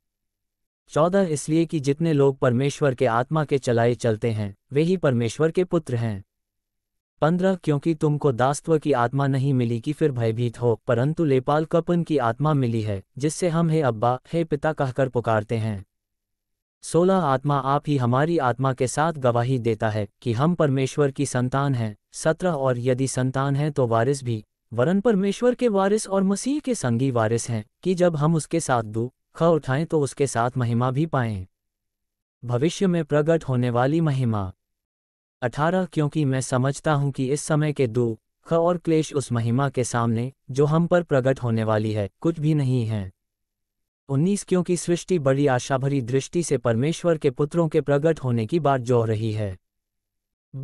चौदह इसलिए कि जितने लोग परमेश्वर के आत्मा के चलाए चलते हैं वे ही परमेश्वर के पुत्र हैं पंद्रह क्योंकि तुमको दास्तव की आत्मा नहीं मिली कि फिर भयभीत हो परंतु लेपाल कपन की आत्मा मिली है जिससे हम हे अब्बा हे पिता कहकर पुकारते हैं सोलह आत्मा आप ही हमारी आत्मा के साथ गवाही देता है कि हम परमेश्वर की संतान हैं सत्रह और यदि संतान हैं तो वारिस भी वरन परमेश्वर के वारिस और मसीह के संगी वारिस हैं कि जब हम उसके साथ दू ख उठाएं तो उसके साथ महिमा भी पाएं भविष्य में प्रकट होने वाली महिमा अठारह क्योंकि मैं समझता हूं कि इस समय के दू ख और क्लेश उस महिमा के सामने जो हम पर प्रकट होने वाली है कुछ भी नहीं है उन्नीस क्योंकि सृष्टि बड़ी आशाभरी दृष्टि से परमेश्वर के पुत्रों के प्रकट होने की बात जोह रही है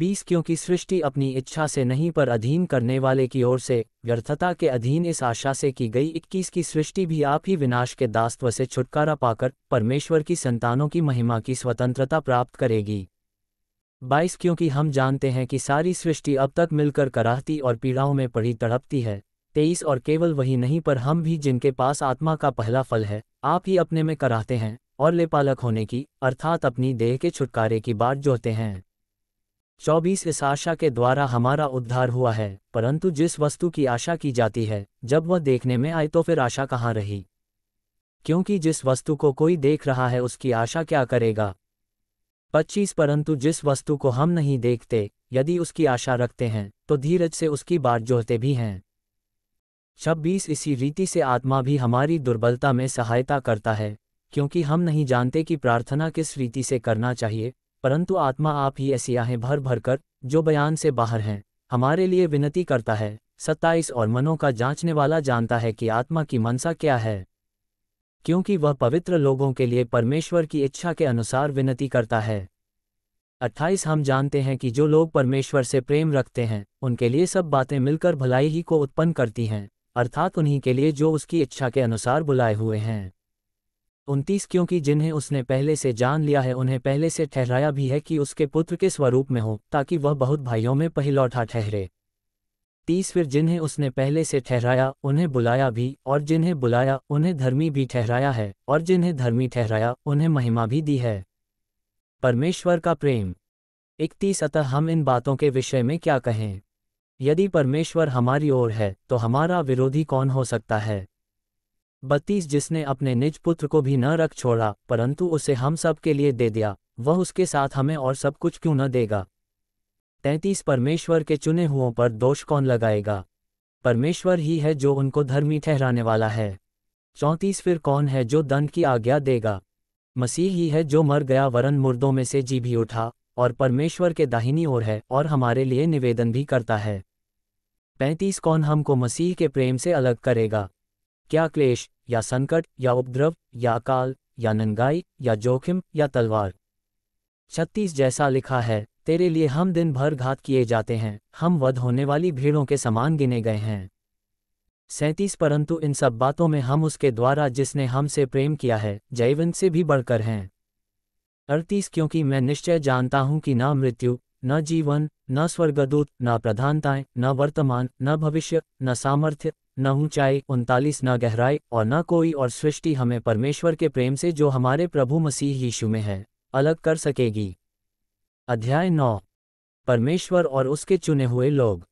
बीस क्योंकि सृष्टि अपनी इच्छा से नहीं पर अधीन करने वाले की ओर से व्यर्थता के अधीन इस आशा से की गई इक्कीस की सृष्टि भी आप ही विनाश के दास्तव से छुटकारा पाकर परमेश्वर की संतानों की महिमा की स्वतंत्रता प्राप्त करेगी बाईस क्योंकि हम जानते हैं कि सारी सृष्टि अब तक मिलकर कराहती और पीड़ाओं में पड़ी तड़पती है तेईस और केवल वही नहीं पर हम भी जिनके पास आत्मा का पहला फल है आप ही अपने में कराहते हैं और लेपालक होने की अर्थात अपनी देह के छुटकारे की बाट जोहते हैं चौबीस इस आशा के द्वारा हमारा उद्धार हुआ है परंतु जिस वस्तु की आशा की जाती है जब वह देखने में आए तो फिर आशा कहाँ रही क्योंकि जिस वस्तु को कोई देख रहा है उसकी आशा क्या करेगा पच्चीस परंतु जिस वस्तु को हम नहीं देखते यदि उसकी आशा रखते हैं तो धीरज से उसकी बाट जोहते भी हैं छब्बीस इसी रीति से आत्मा भी हमारी दुर्बलता में सहायता करता है क्योंकि हम नहीं जानते कि प्रार्थना किस रीति से करना चाहिए परंतु आत्मा आप ही ऐसी आहें भर भर कर जो बयान से बाहर हैं हमारे लिए विनती करता है सत्ताईस और मनों का जांचने वाला जानता है कि आत्मा की मनसा क्या है क्योंकि वह पवित्र लोगों के लिए परमेश्वर की इच्छा के अनुसार विनती करता है अट्ठाईस हम जानते हैं कि जो लोग परमेश्वर से प्रेम रखते हैं उनके लिए सब बातें मिलकर भलाई ही को उत्पन्न करती हैं अर्थात उन्हीं के लिए जो उसकी इच्छा के अनुसार बुलाए हुए हैं उनतीस क्योंकि जिन्हें उसने पहले से जान लिया है उन्हें पहले से ठहराया भी है कि उसके पुत्र के स्वरूप में हो ताकि वह बहुत भाइयों में पहिलौठा ठहरे तीस फिर जिन्हें उसने पहले से ठहराया उन्हें बुलाया भी और जिन्हें बुलाया उन्हें धर्मी भी ठहराया है और जिन्हें धर्मी ठहराया उन्हें महिमा भी दी है परमेश्वर का प्रेम इकतीस अतः हम इन बातों के विषय में क्या कहें यदि परमेश्वर हमारी ओर है तो हमारा विरोधी कौन हो सकता है बत्तीस जिसने अपने निज पुत्र को भी न रख छोड़ा परंतु उसे हम सब के लिए दे दिया वह उसके साथ हमें और सब कुछ क्यों न देगा तैंतीस परमेश्वर के चुने हुओं पर दोष कौन लगाएगा परमेश्वर ही है जो उनको धर्मी ठहराने वाला है चौंतीस फिर कौन है जो दंड की आज्ञा देगा मसीह ही है जो मर गया वरन मुर्दों में से जी भी उठा और परमेश्वर के दाहिनी ओर है और हमारे लिए निवेदन भी करता है पैंतीस कौन हमको मसीह के प्रेम से अलग करेगा क्या क्लेश या संकट या उपद्रव या अकाल या नंगाई या जोखिम या तलवार छत्तीस जैसा लिखा है तेरे लिए हम दिन भर घात किए जाते हैं हम वध होने वाली भीड़ों के समान गिने गए हैं सैंतीस परंतु इन सब बातों में हम उसके द्वारा जिसने हमसे प्रेम किया है जैवन से भी बढ़कर हैं अड़तीस क्योंकि मैं निश्चय जानता हूं कि ना मृत्यु न जीवन न स्वर्गदूत न प्रधानताएं न वर्तमान न भविष्य न सामर्थ्य न ऊंचाई उनतालीस न गहराई और न कोई और सृष्टि हमें परमेश्वर के प्रेम से जो हमारे प्रभु मसीह यीशु में है अलग कर सकेगी अध्याय नौ परमेश्वर और उसके चुने हुए लोग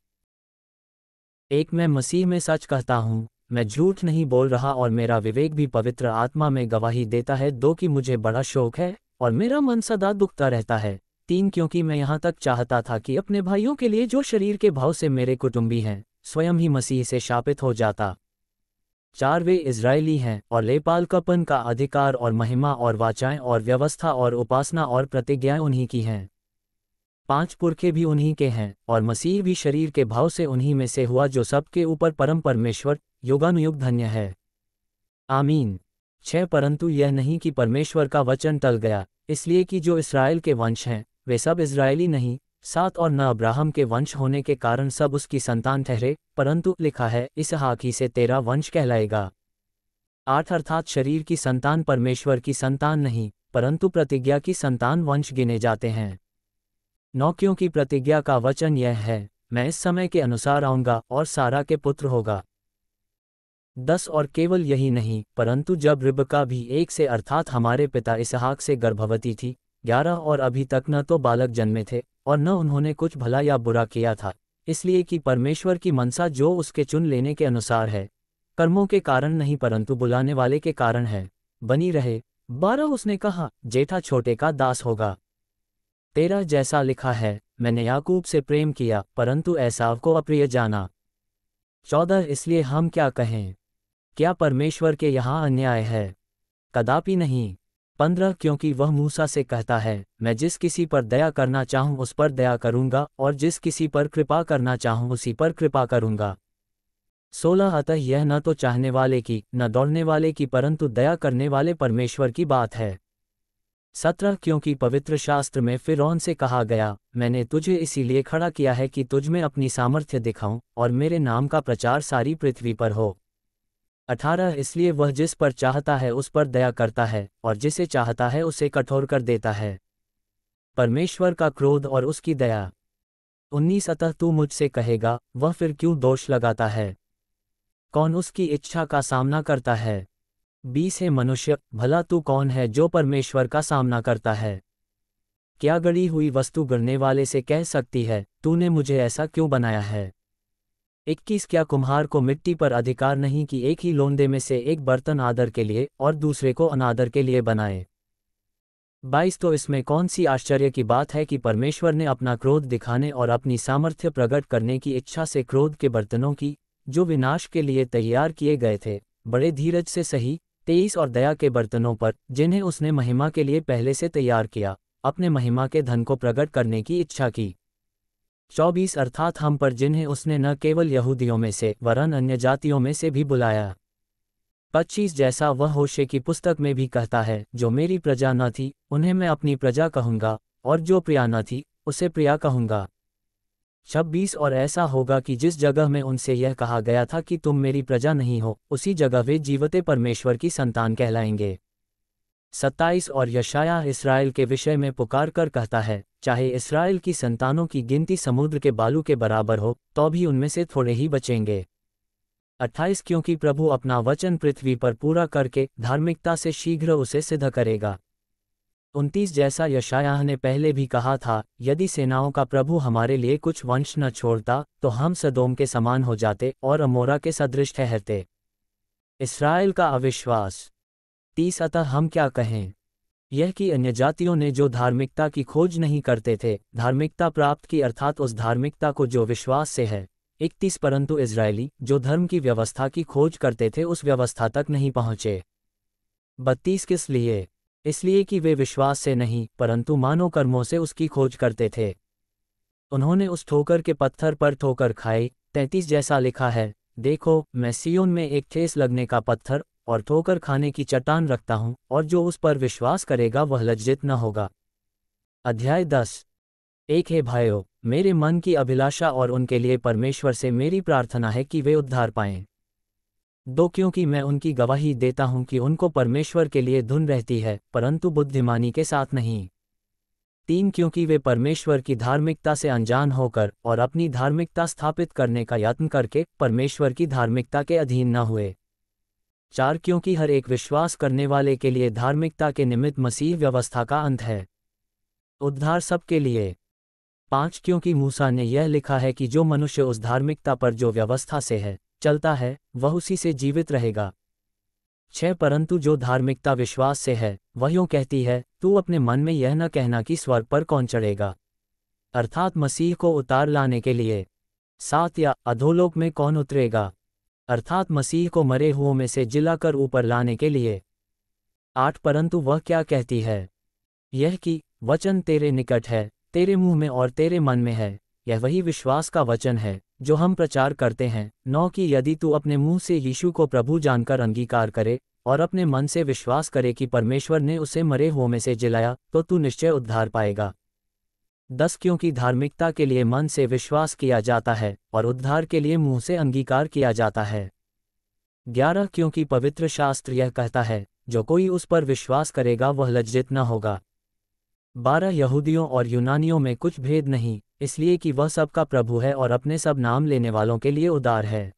एक मैं मसीह में सच कहता हूँ मैं झूठ नहीं बोल रहा और मेरा विवेक भी पवित्र आत्मा में गवाही देता है दो कि मुझे बड़ा शौक है और मेरा मन सदा दुखता रहता है तीन क्योंकि मैं यहाँ तक चाहता था कि अपने भाइयों के लिए जो शरीर के भाव से मेरे कुटुंबी हैं स्वयं ही मसीह से शापित हो जाता चार वे इसराइली हैं और कपन का अधिकार और महिमा और वाचाएं और व्यवस्था और उपासना और प्रतिज्ञाएं उन्हीं की हैं पांच पुरखे भी उन्हीं के हैं और मसीह भी शरीर के भाव से उन्हीं में से हुआ जो सबके ऊपर परम परमेश्वर युगानुयुग धन्य है आमीन छह परंतु यह नहीं कि परमेश्वर का वचन टल गया इसलिए कि जो इसराइल के वंश हैं वे सब इसराइली नहीं सात और न अब्राहम के वंश होने के कारण सब उसकी संतान ठहरे परंतु लिखा है इस हाकी से तेरा वंश कहलाएगा आठ अर्थात शरीर की संतान परमेश्वर की संतान नहीं परंतु प्रतिज्ञा की संतान वंश गिने जाते हैं नौ क्योंकि प्रतिज्ञा का वचन यह है मैं इस समय के अनुसार आऊंगा और सारा के पुत्र होगा दस और केवल यही नहीं परंतु जब रिबका भी एक से अर्थात हमारे पिता इसहाक से गर्भवती थी ग्यारह और अभी तक न तो बालक जन्मे थे और न उन्होंने कुछ भला या बुरा किया था इसलिए कि परमेश्वर की मनसा जो उसके चुन लेने के अनुसार है कर्मों के कारण नहीं परंतु बुलाने वाले के कारण है बनी रहे बारह उसने कहा जेठा छोटे का दास होगा तेरा जैसा लिखा है मैंने याकूब से प्रेम किया परंतु ऐसाव को अप्रिय जाना चौदह इसलिए हम क्या कहें क्या परमेश्वर के यहाँ अन्याय है कदापि नहीं पंद्रह क्योंकि वह मूसा से कहता है मैं जिस किसी पर दया करना चाहूँ उस पर दया करूँगा और जिस किसी पर कृपा करना चाहूँ उसी पर कृपा करूँगा सोलह अतः यह न तो चाहने वाले की न दौड़ने वाले की परंतु दया करने वाले परमेश्वर की बात है सत्रह क्योंकि पवित्र शास्त्र में फिरौन से कहा गया मैंने तुझे इसीलिए खड़ा किया है कि तुझ में अपनी सामर्थ्य दिखाऊं और मेरे नाम का प्रचार सारी पृथ्वी पर हो अठारह इसलिए वह जिस पर चाहता है उस पर दया करता है और जिसे चाहता है उसे कठोर कर देता है परमेश्वर का क्रोध और उसकी दया उन्नीस अतः तू मुझसे कहेगा वह फिर क्यों दोष लगाता है कौन उसकी इच्छा का सामना करता है बीस है मनुष्य भला तू कौन है जो परमेश्वर का सामना करता है क्या गड़ी हुई वस्तु गढ़ने वाले से कह सकती है तूने मुझे ऐसा क्यों बनाया है इक्कीस क्या कुम्हार को मिट्टी पर अधिकार नहीं कि एक ही लोंदे में से एक बर्तन आदर के लिए और दूसरे को अनादर के लिए बनाए बाईस तो इसमें कौन सी आश्चर्य की बात है कि परमेश्वर ने अपना क्रोध दिखाने और अपनी सामर्थ्य प्रकट करने की इच्छा से क्रोध के बर्तनों की जो विनाश के लिए तैयार किए गए थे बड़े धीरज से सही तेईस और दया के बर्तनों पर जिन्हें उसने महिमा के लिए पहले से तैयार किया अपने महिमा के धन को प्रकट करने की इच्छा की चौबीस अर्थात हम पर जिन्हें उसने न केवल यहूदियों में से वरन अन्य जातियों में से भी बुलाया पच्चीस जैसा वह होशे की पुस्तक में भी कहता है जो मेरी प्रजा न थी उन्हें मैं अपनी प्रजा कहूँगा और जो प्रिया न थी उसे प्रिया कहूँगा छब्बीस और ऐसा होगा कि जिस जगह में उनसे यह कहा गया था कि तुम मेरी प्रजा नहीं हो उसी जगह वे जीवते परमेश्वर की संतान कहलाएंगे सत्ताईस और यशाया इसराइल के विषय में पुकार कर कहता है चाहे इसराइल की संतानों की गिनती समुद्र के बालू के बराबर हो तो भी उनमें से थोड़े ही बचेंगे अट्ठाईस क्योंकि प्रभु अपना वचन पृथ्वी पर पूरा करके धार्मिकता से शीघ्र उसे सिद्ध करेगा उनतीस जैसा यशायाह ने पहले भी कहा था यदि सेनाओं का प्रभु हमारे लिए कुछ वंश न छोड़ता तो हम सदोम के समान हो जाते और अमोरा के सदृश ठहरते इसराइल का अविश्वास तीस अतः हम क्या कहें यह कि अन्य जातियों ने जो धार्मिकता की खोज नहीं करते थे धार्मिकता प्राप्त की अर्थात उस धार्मिकता को जो विश्वास से है इकतीस परंतु इसराइली जो धर्म की व्यवस्था की खोज करते थे उस व्यवस्था तक नहीं पहुंचे बत्तीस किस लिए इसलिए कि वे विश्वास से नहीं परंतु मानव कर्मों से उसकी खोज करते थे उन्होंने उस ठोकर के पत्थर पर ठोकर खाई तैंतीस जैसा लिखा है देखो मैं सियोन में एक ठेस लगने का पत्थर और ठोकर खाने की चट्टान रखता हूं और जो उस पर विश्वास करेगा वह लज्जित न होगा अध्याय दस एक है भाइयों मेरे मन की अभिलाषा और उनके लिए परमेश्वर से मेरी प्रार्थना है कि वे उद्धार पाएं दो क्योंकि मैं उनकी गवाही देता हूं कि उनको परमेश्वर के लिए धुन रहती है परंतु बुद्धिमानी के साथ नहीं तीन क्योंकि वे परमेश्वर की धार्मिकता से अनजान होकर और अपनी धार्मिकता स्थापित करने का यत्न करके परमेश्वर की धार्मिकता के अधीन न हुए चार क्योंकि हर एक विश्वास करने वाले के लिए धार्मिकता के निमित्त मसीह व्यवस्था का अंत है उद्धार सबके लिए पांच क्योंकि मूसा ने यह लिखा है कि जो मनुष्य उस धार्मिकता पर जो व्यवस्था से है चलता है वह उसी से जीवित रहेगा छह परंतु जो धार्मिकता विश्वास से है वह यूं कहती है तू अपने मन में यह न कहना कि स्वर्ग पर कौन चढ़ेगा अर्थात मसीह को उतार लाने के लिए सात या अधोलोक में कौन उतरेगा अर्थात मसीह को मरे हुओं में से जिलाकर ऊपर लाने के लिए आठ परंतु वह क्या कहती है यह कि वचन तेरे निकट है तेरे मुंह में और तेरे मन में है यह वही विश्वास का वचन है जो हम प्रचार करते हैं नौ कि यदि तू अपने मुंह से यीशु को प्रभु जानकर अंगीकार करे और अपने मन से विश्वास करे कि परमेश्वर ने उसे मरे हुओं में से जिलाया तो तू निश्चय उद्धार पाएगा दस क्योंकि धार्मिकता के लिए मन से विश्वास किया जाता है और उद्धार के लिए मुंह से अंगीकार किया जाता है ग्यारह क्योंकि पवित्र शास्त्र यह कहता है जो कोई उस पर विश्वास करेगा वह लज्जित न होगा बारह यहूदियों और यूनानियों में कुछ भेद नहीं इसलिए कि वह सबका प्रभु है और अपने सब नाम लेने वालों के लिए उदार है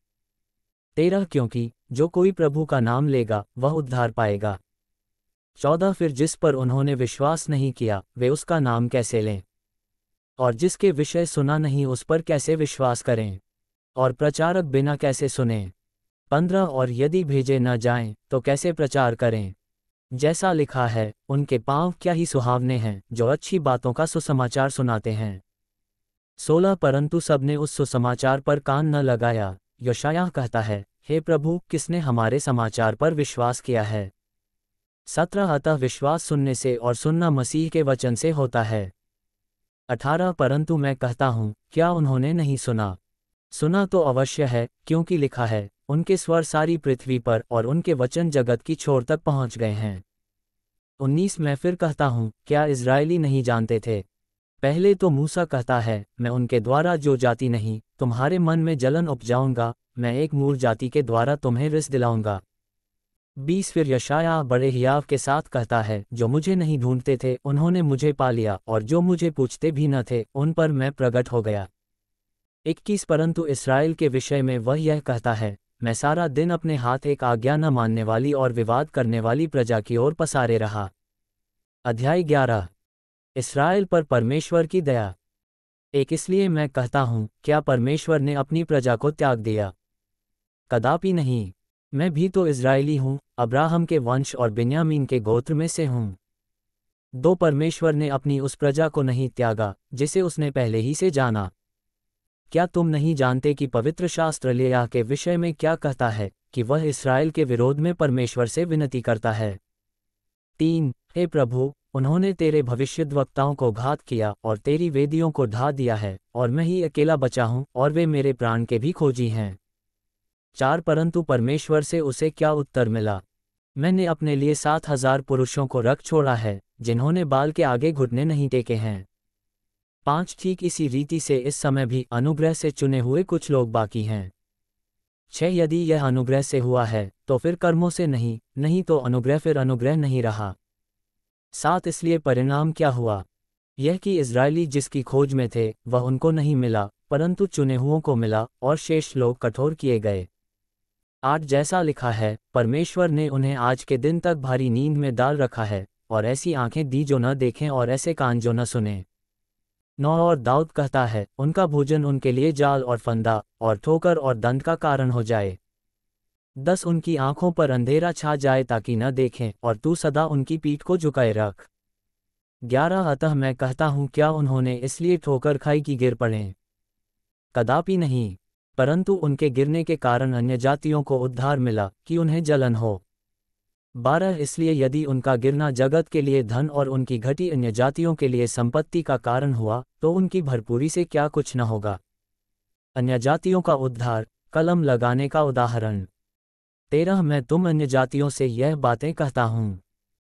तेरह क्योंकि जो कोई प्रभु का नाम लेगा वह उद्धार पाएगा चौदह फिर जिस पर उन्होंने विश्वास नहीं किया वे उसका नाम कैसे लें और जिसके विषय सुना नहीं उस पर कैसे विश्वास करें और प्रचारक बिना कैसे सुने पंद्रह और यदि भेजे न जाएं तो कैसे प्रचार करें जैसा लिखा है उनके पांव क्या ही सुहावने हैं जो अच्छी बातों का सुसमाचार सुनाते हैं सोलह परंतु सबने उस सुसमाचार पर कान न लगाया यशाया कहता है हे प्रभु किसने हमारे समाचार पर विश्वास किया है सत्रह अतः विश्वास सुनने से और सुनना मसीह के वचन से होता है अठारह परंतु मैं कहता हूँ क्या उन्होंने नहीं सुना सुना तो अवश्य है क्योंकि लिखा है उनके स्वर सारी पृथ्वी पर और उनके वचन जगत की छोर तक पहुंच गए हैं उन्नीस मैं फिर कहता हूँ क्या इसराइली नहीं जानते थे पहले तो मूसा कहता है मैं उनके द्वारा जो जाति नहीं तुम्हारे मन में जलन उपजाऊंगा मैं एक मूल जाति के द्वारा तुम्हें रिस दिलाऊंगा बीस फिर यशाया बड़े हियाव के साथ कहता है जो मुझे नहीं ढूंढते थे उन्होंने मुझे पा लिया और जो मुझे पूछते भी न थे उन पर मैं प्रकट हो गया इक्कीस परंतु इसराइल के विषय में वह यह कहता है मैं सारा दिन अपने हाथ एक आज्ञा न मानने वाली और विवाद करने वाली प्रजा की ओर पसारे रहा अध्याय ग्यारह इसराइल पर परमेश्वर की दया एक इसलिए मैं कहता हूँ क्या परमेश्वर ने अपनी प्रजा को त्याग दिया कदापि नहीं मैं भी तो इसराइली हूँ अब्राहम के वंश और बिन्यामीन के गोत्र में से हूँ दो परमेश्वर ने अपनी उस प्रजा को नहीं त्यागा जिसे उसने पहले ही से जाना क्या तुम नहीं जानते कि पवित्र शास्त्र लिया के विषय में क्या कहता है कि वह इसराइल के विरोध में परमेश्वर से विनती करता है तीन हे प्रभु उन्होंने तेरे भविष्यद्वक्ताओं को घात किया और तेरी वेदियों को ढा दिया है और मैं ही अकेला बचा हूँ और वे मेरे प्राण के भी खोजी हैं चार परंतु परमेश्वर से उसे क्या उत्तर मिला मैंने अपने लिए सात हजार पुरुषों को रख छोड़ा है जिन्होंने बाल के आगे घुटने नहीं टेके हैं पांच ठीक इसी रीति से इस समय भी अनुग्रह से चुने हुए कुछ लोग बाकी हैं छह यदि यह अनुग्रह से हुआ है तो फिर कर्मों से नहीं नहीं तो अनुग्रह फिर अनुग्रह नहीं रहा सात इसलिए परिणाम क्या हुआ यह कि इसराइली जिसकी खोज में थे वह उनको नहीं मिला परंतु चुने हुओं को मिला और शेष लोग कठोर किए गए आठ जैसा लिखा है परमेश्वर ने उन्हें आज के दिन तक भारी नींद में डाल रखा है और ऐसी आंखें दी जो न देखें और ऐसे कान जो न सुने नौ और दाऊद कहता है उनका भोजन उनके लिए जाल और फंदा और ठोकर और दंत का कारण हो जाए दस उनकी आंखों पर अंधेरा छा जाए ताकि न देखें और तू सदा उनकी पीठ को झुकाए रख ग्यारह अतः मैं कहता हूं क्या उन्होंने इसलिए ठोकर खाई कि गिर पड़े कदापि नहीं परंतु उनके गिरने के कारण अन्य जातियों को उद्धार मिला कि उन्हें जलन हो बारह इसलिए यदि उनका गिरना जगत के लिए धन और उनकी घटी अन्य जातियों के लिए संपत्ति का कारण हुआ तो उनकी भरपूरी से क्या कुछ न होगा अन्य जातियों का उद्धार कलम लगाने का उदाहरण तेरह मैं तुम अन्य जातियों से यह बातें कहता हूँ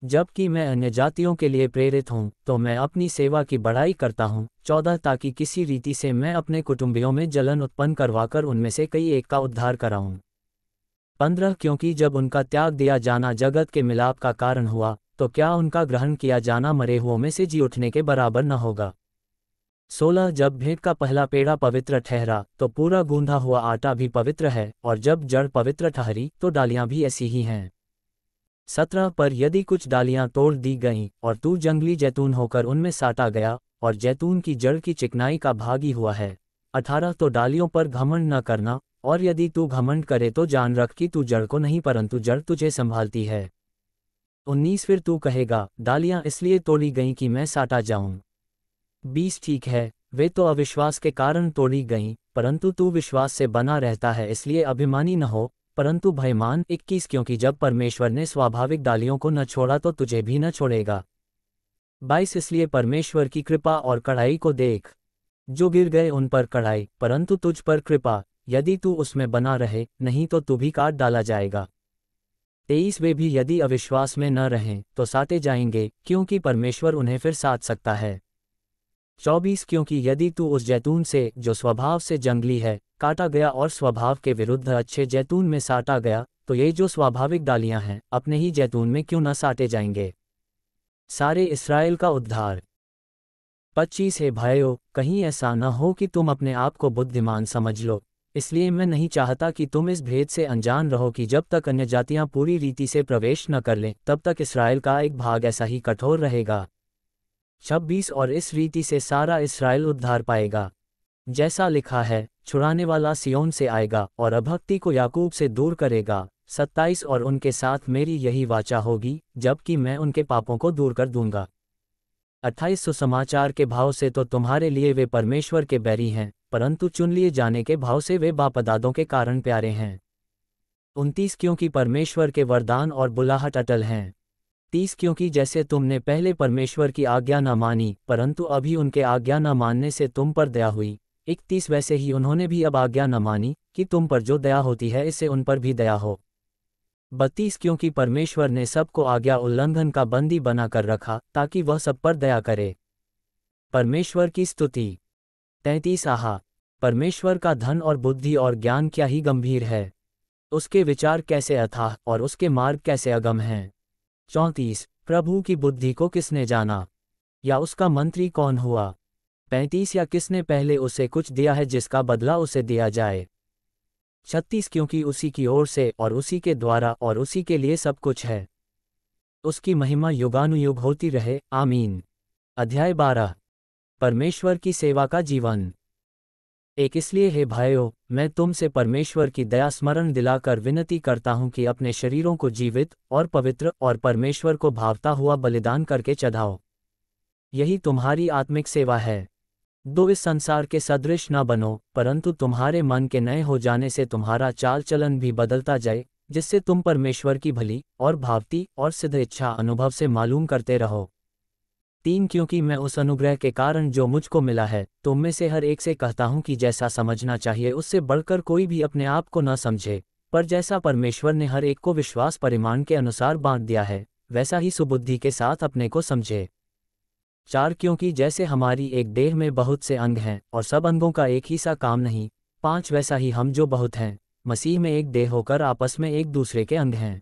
जबकि मैं अन्य जातियों के लिए प्रेरित हूँ तो मैं अपनी सेवा की बढ़ाई करता हूँ चौदह ताकि किसी रीति से मैं अपने कुटुंबियों में जलन उत्पन्न करवाकर उनमें से कई एक का उद्धार कराऊँ पंद्रह क्योंकि जब उनका त्याग दिया जाना जगत के मिलाप का कारण हुआ तो क्या उनका ग्रहण किया जाना मरे हुओं में से जी उठने के बराबर न होगा सोलह जब भेंट का पहला पेड़ा पवित्र ठहरा तो पूरा गूंधा हुआ आटा भी पवित्र है और जब जड़ पवित्र ठहरी तो डालियां भी ऐसी ही हैं सत्रह पर यदि कुछ डालियां तोड़ दी गईं और तू जंगली जैतून होकर उनमें साटा गया और जैतून की जड़ की चिकनाई का भागी हुआ है अठारह तो डालियों पर घमंड न करना और यदि तू घमंड करे तो जान रख कि तू जड़ को नहीं परंतु जड़ तुझे संभालती है उन्नीस फिर तू कहेगा डालियां इसलिए तोड़ी गईं कि मैं साटा जाऊं बीस ठीक है वे तो अविश्वास के कारण तोड़ी गईं परंतु तू विश्वास से बना रहता है इसलिए अभिमानी न हो परंतु भयमान इक्कीस क्योंकि जब परमेश्वर ने स्वाभाविक डालियों को न छोड़ा तो तुझे भी न छोड़ेगा बाईस इसलिए परमेश्वर की कृपा और कढ़ाई को देख जो गिर गए उन पर कढ़ाई परंतु तुझ पर कृपा यदि तू उसमें बना रहे नहीं तो तू भी काट डाला जाएगा तेईस वे भी यदि अविश्वास में न रहें तो साते जाएंगे क्योंकि परमेश्वर उन्हें फिर साथ सकता है चौबीस क्योंकि यदि तू उस जैतून से जो स्वभाव से जंगली है काटा गया और स्वभाव के विरुद्ध अच्छे जैतून में साटा गया तो ये जो स्वाभाविक डालियां हैं अपने ही जैतून में क्यों न साटे जाएंगे सारे इसराइल का उद्धार पच्चीस है भाइयों कहीं ऐसा न हो कि तुम अपने आप को बुद्धिमान समझ लो इसलिए मैं नहीं चाहता कि तुम इस भेद से अनजान रहो कि जब तक अन्य जातियां पूरी रीति से प्रवेश न कर लें तब तक इसराइल का एक भाग ऐसा ही कठोर रहेगा छब्बीस और इस रीति से सारा इसराइल उद्धार पाएगा जैसा लिखा है छुड़ाने वाला सियोन से आएगा और अभक्ति को याकूब से दूर करेगा सत्ताईस और उनके साथ मेरी यही वाचा होगी जबकि मैं उनके पापों को दूर कर दूंगा अट्ठाईस सुसमाचार के भाव से तो तुम्हारे लिए वे परमेश्वर के बैरी हैं परंतु चुन लिए जाने के भाव से वे बापदादों के कारण प्यारे हैं उनतीस क्योंकि परमेश्वर के वरदान और बुलाहट अटल हैं तीस क्योंकि जैसे तुमने पहले परमेश्वर की आज्ञा न मानी परंतु अभी उनके आज्ञा न मानने से तुम पर दया हुई इकतीस वैसे ही उन्होंने भी अब आज्ञा न मानी कि तुम पर जो दया होती है इसे उन पर भी दया हो बत्तीस क्योंकि परमेश्वर ने सबको आज्ञा उल्लंघन का बंदी बनाकर रखा ताकि वह सब पर दया करे परमेश्वर की स्तुति तैतीस आहा परमेश्वर का धन और बुद्धि और ज्ञान क्या ही गंभीर है उसके विचार कैसे अथाह और उसके मार्ग कैसे अगम हैं चौंतीस प्रभु की बुद्धि को किसने जाना या उसका मंत्री कौन हुआ पैंतीस या किसने पहले उसे कुछ दिया है जिसका बदला उसे दिया जाए छत्तीस क्योंकि उसी की ओर से और उसी के द्वारा और उसी के लिए सब कुछ है उसकी महिमा युगानुयुग होती रहे आमीन अध्याय बारह परमेश्वर की सेवा का जीवन एक इसलिए हे भाइयों मैं तुमसे परमेश्वर की दया स्मरण दिलाकर विनती करता हूं कि अपने शरीरों को जीवित और पवित्र और परमेश्वर को भावता हुआ बलिदान करके चढ़ाओ यही तुम्हारी आत्मिक सेवा है दो इस संसार के सदृश न बनो परंतु तुम्हारे मन के नए हो जाने से तुम्हारा चाल चलन भी बदलता जाए जिससे तुम परमेश्वर की भली और भावती और सिद्ध इच्छा अनुभव से मालूम करते रहो तीन क्योंकि मैं उस अनुग्रह के कारण जो मुझको मिला है तुम तो में से हर एक से कहता हूं कि जैसा समझना चाहिए उससे बढ़कर कोई भी अपने आप को न समझे पर जैसा परमेश्वर ने हर एक को विश्वास परिमाण के अनुसार बांट दिया है वैसा ही सुबुद्धि के साथ अपने को समझे चार क्योंकि जैसे हमारी एक देह में बहुत से अंग हैं और सब अंगों का एक ही सा काम नहीं पांच वैसा ही हम जो बहुत हैं मसीह में एक देह होकर आपस में एक दूसरे के अंग हैं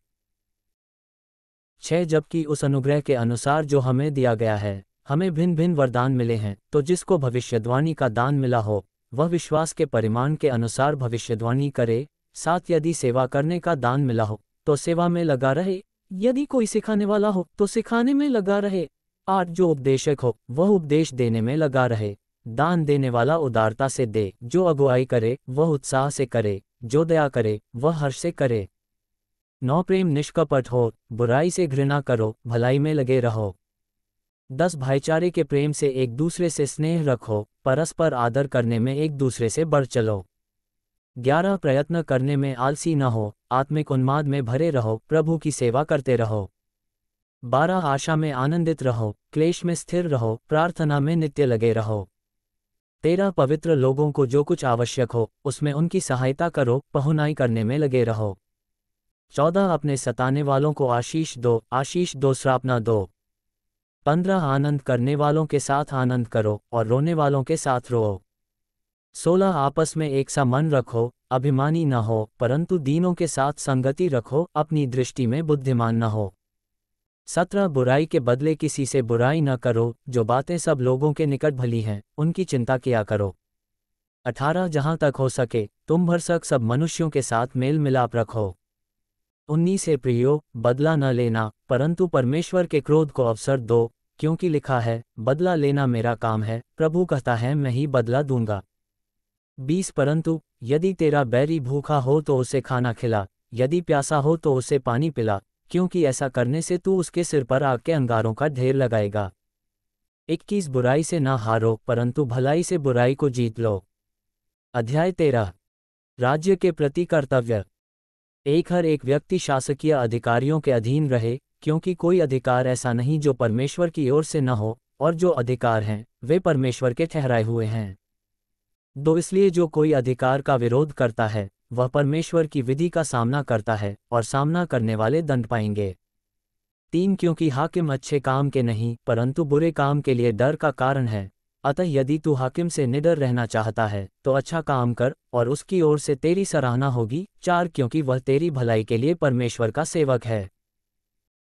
छह जबकि उस अनुग्रह के अनुसार जो हमें दिया गया है हमें भिन्न भिन्न वरदान मिले हैं तो जिसको भविष्यद्वाणी का दान मिला हो वह विश्वास के परिमाण के अनुसार भविष्यद्वाणी करे साथ यदि सेवा करने का दान मिला हो तो सेवा में लगा रहे यदि कोई सिखाने वाला हो तो सिखाने में लगा रहे आठ जो उपदेशक हो वह उपदेश देने में लगा रहे दान देने वाला उदारता से दे जो अगुवाई करे वह उत्साह से करे जो दया करे वह हर्ष से करे नौ प्रेम निष्कपट हो बुराई से घृणा करो भलाई में लगे रहो दस भाईचारे के प्रेम से एक दूसरे से स्नेह रखो परस्पर आदर करने में एक दूसरे से बढ़ चलो ग्यारह प्रयत्न करने में आलसी न हो आत्मिक उन्माद में भरे रहो प्रभु की सेवा करते रहो बारह आशा में आनंदित रहो क्लेश में स्थिर रहो प्रार्थना में नित्य लगे रहो तेरह पवित्र लोगों को जो कुछ आवश्यक हो उसमें उनकी सहायता करो पहुनाई करने में लगे रहो चौदह अपने सताने वालों को आशीष दो आशीष दो श्रापना दो पंद्रह आनंद करने वालों के साथ आनंद करो और रोने वालों के साथ रोओ सोलह आपस में एक सा मन रखो अभिमानी न हो परंतु दीनों के साथ संगति रखो अपनी दृष्टि में बुद्धिमान न हो सत्रह बुराई के बदले किसी से बुराई न करो जो बातें सब लोगों के निकट भली हैं उनकी चिंता किया करो अठारह जहाँ तक हो सके तुम भरसक सब मनुष्यों के साथ मेल मिलाप रखो उन्नीस से प्रियो बदला न लेना परंतु परमेश्वर के क्रोध को अवसर दो क्योंकि लिखा है बदला लेना मेरा काम है प्रभु कहता है मैं ही बदला दूंगा बीस परंतु यदि तेरा बैरी भूखा हो तो उसे खाना खिला यदि प्यासा हो तो उसे पानी पिला क्योंकि ऐसा करने से तू उसके सिर पर आग के अंगारों का ढेर लगाएगा इक्कीस बुराई से ना हारो परंतु भलाई से बुराई को जीत लो अध्याय तेरा राज्य के प्रति कर्तव्य एक हर एक व्यक्ति शासकीय अधिकारियों के अधीन रहे क्योंकि कोई अधिकार ऐसा नहीं जो परमेश्वर की ओर से न हो और जो अधिकार हैं वे परमेश्वर के ठहराए हुए हैं दो इसलिए जो कोई अधिकार का विरोध करता है वह परमेश्वर की विधि का सामना करता है और सामना करने वाले दंड पाएंगे तीन क्योंकि हाकिम अच्छे काम के नहीं परंतु बुरे काम के लिए डर का कारण है अतः यदि तू हाकिम से निडर रहना चाहता है तो अच्छा काम कर और उसकी ओर से तेरी सराहना होगी चार क्योंकि वह तेरी भलाई के लिए परमेश्वर का सेवक है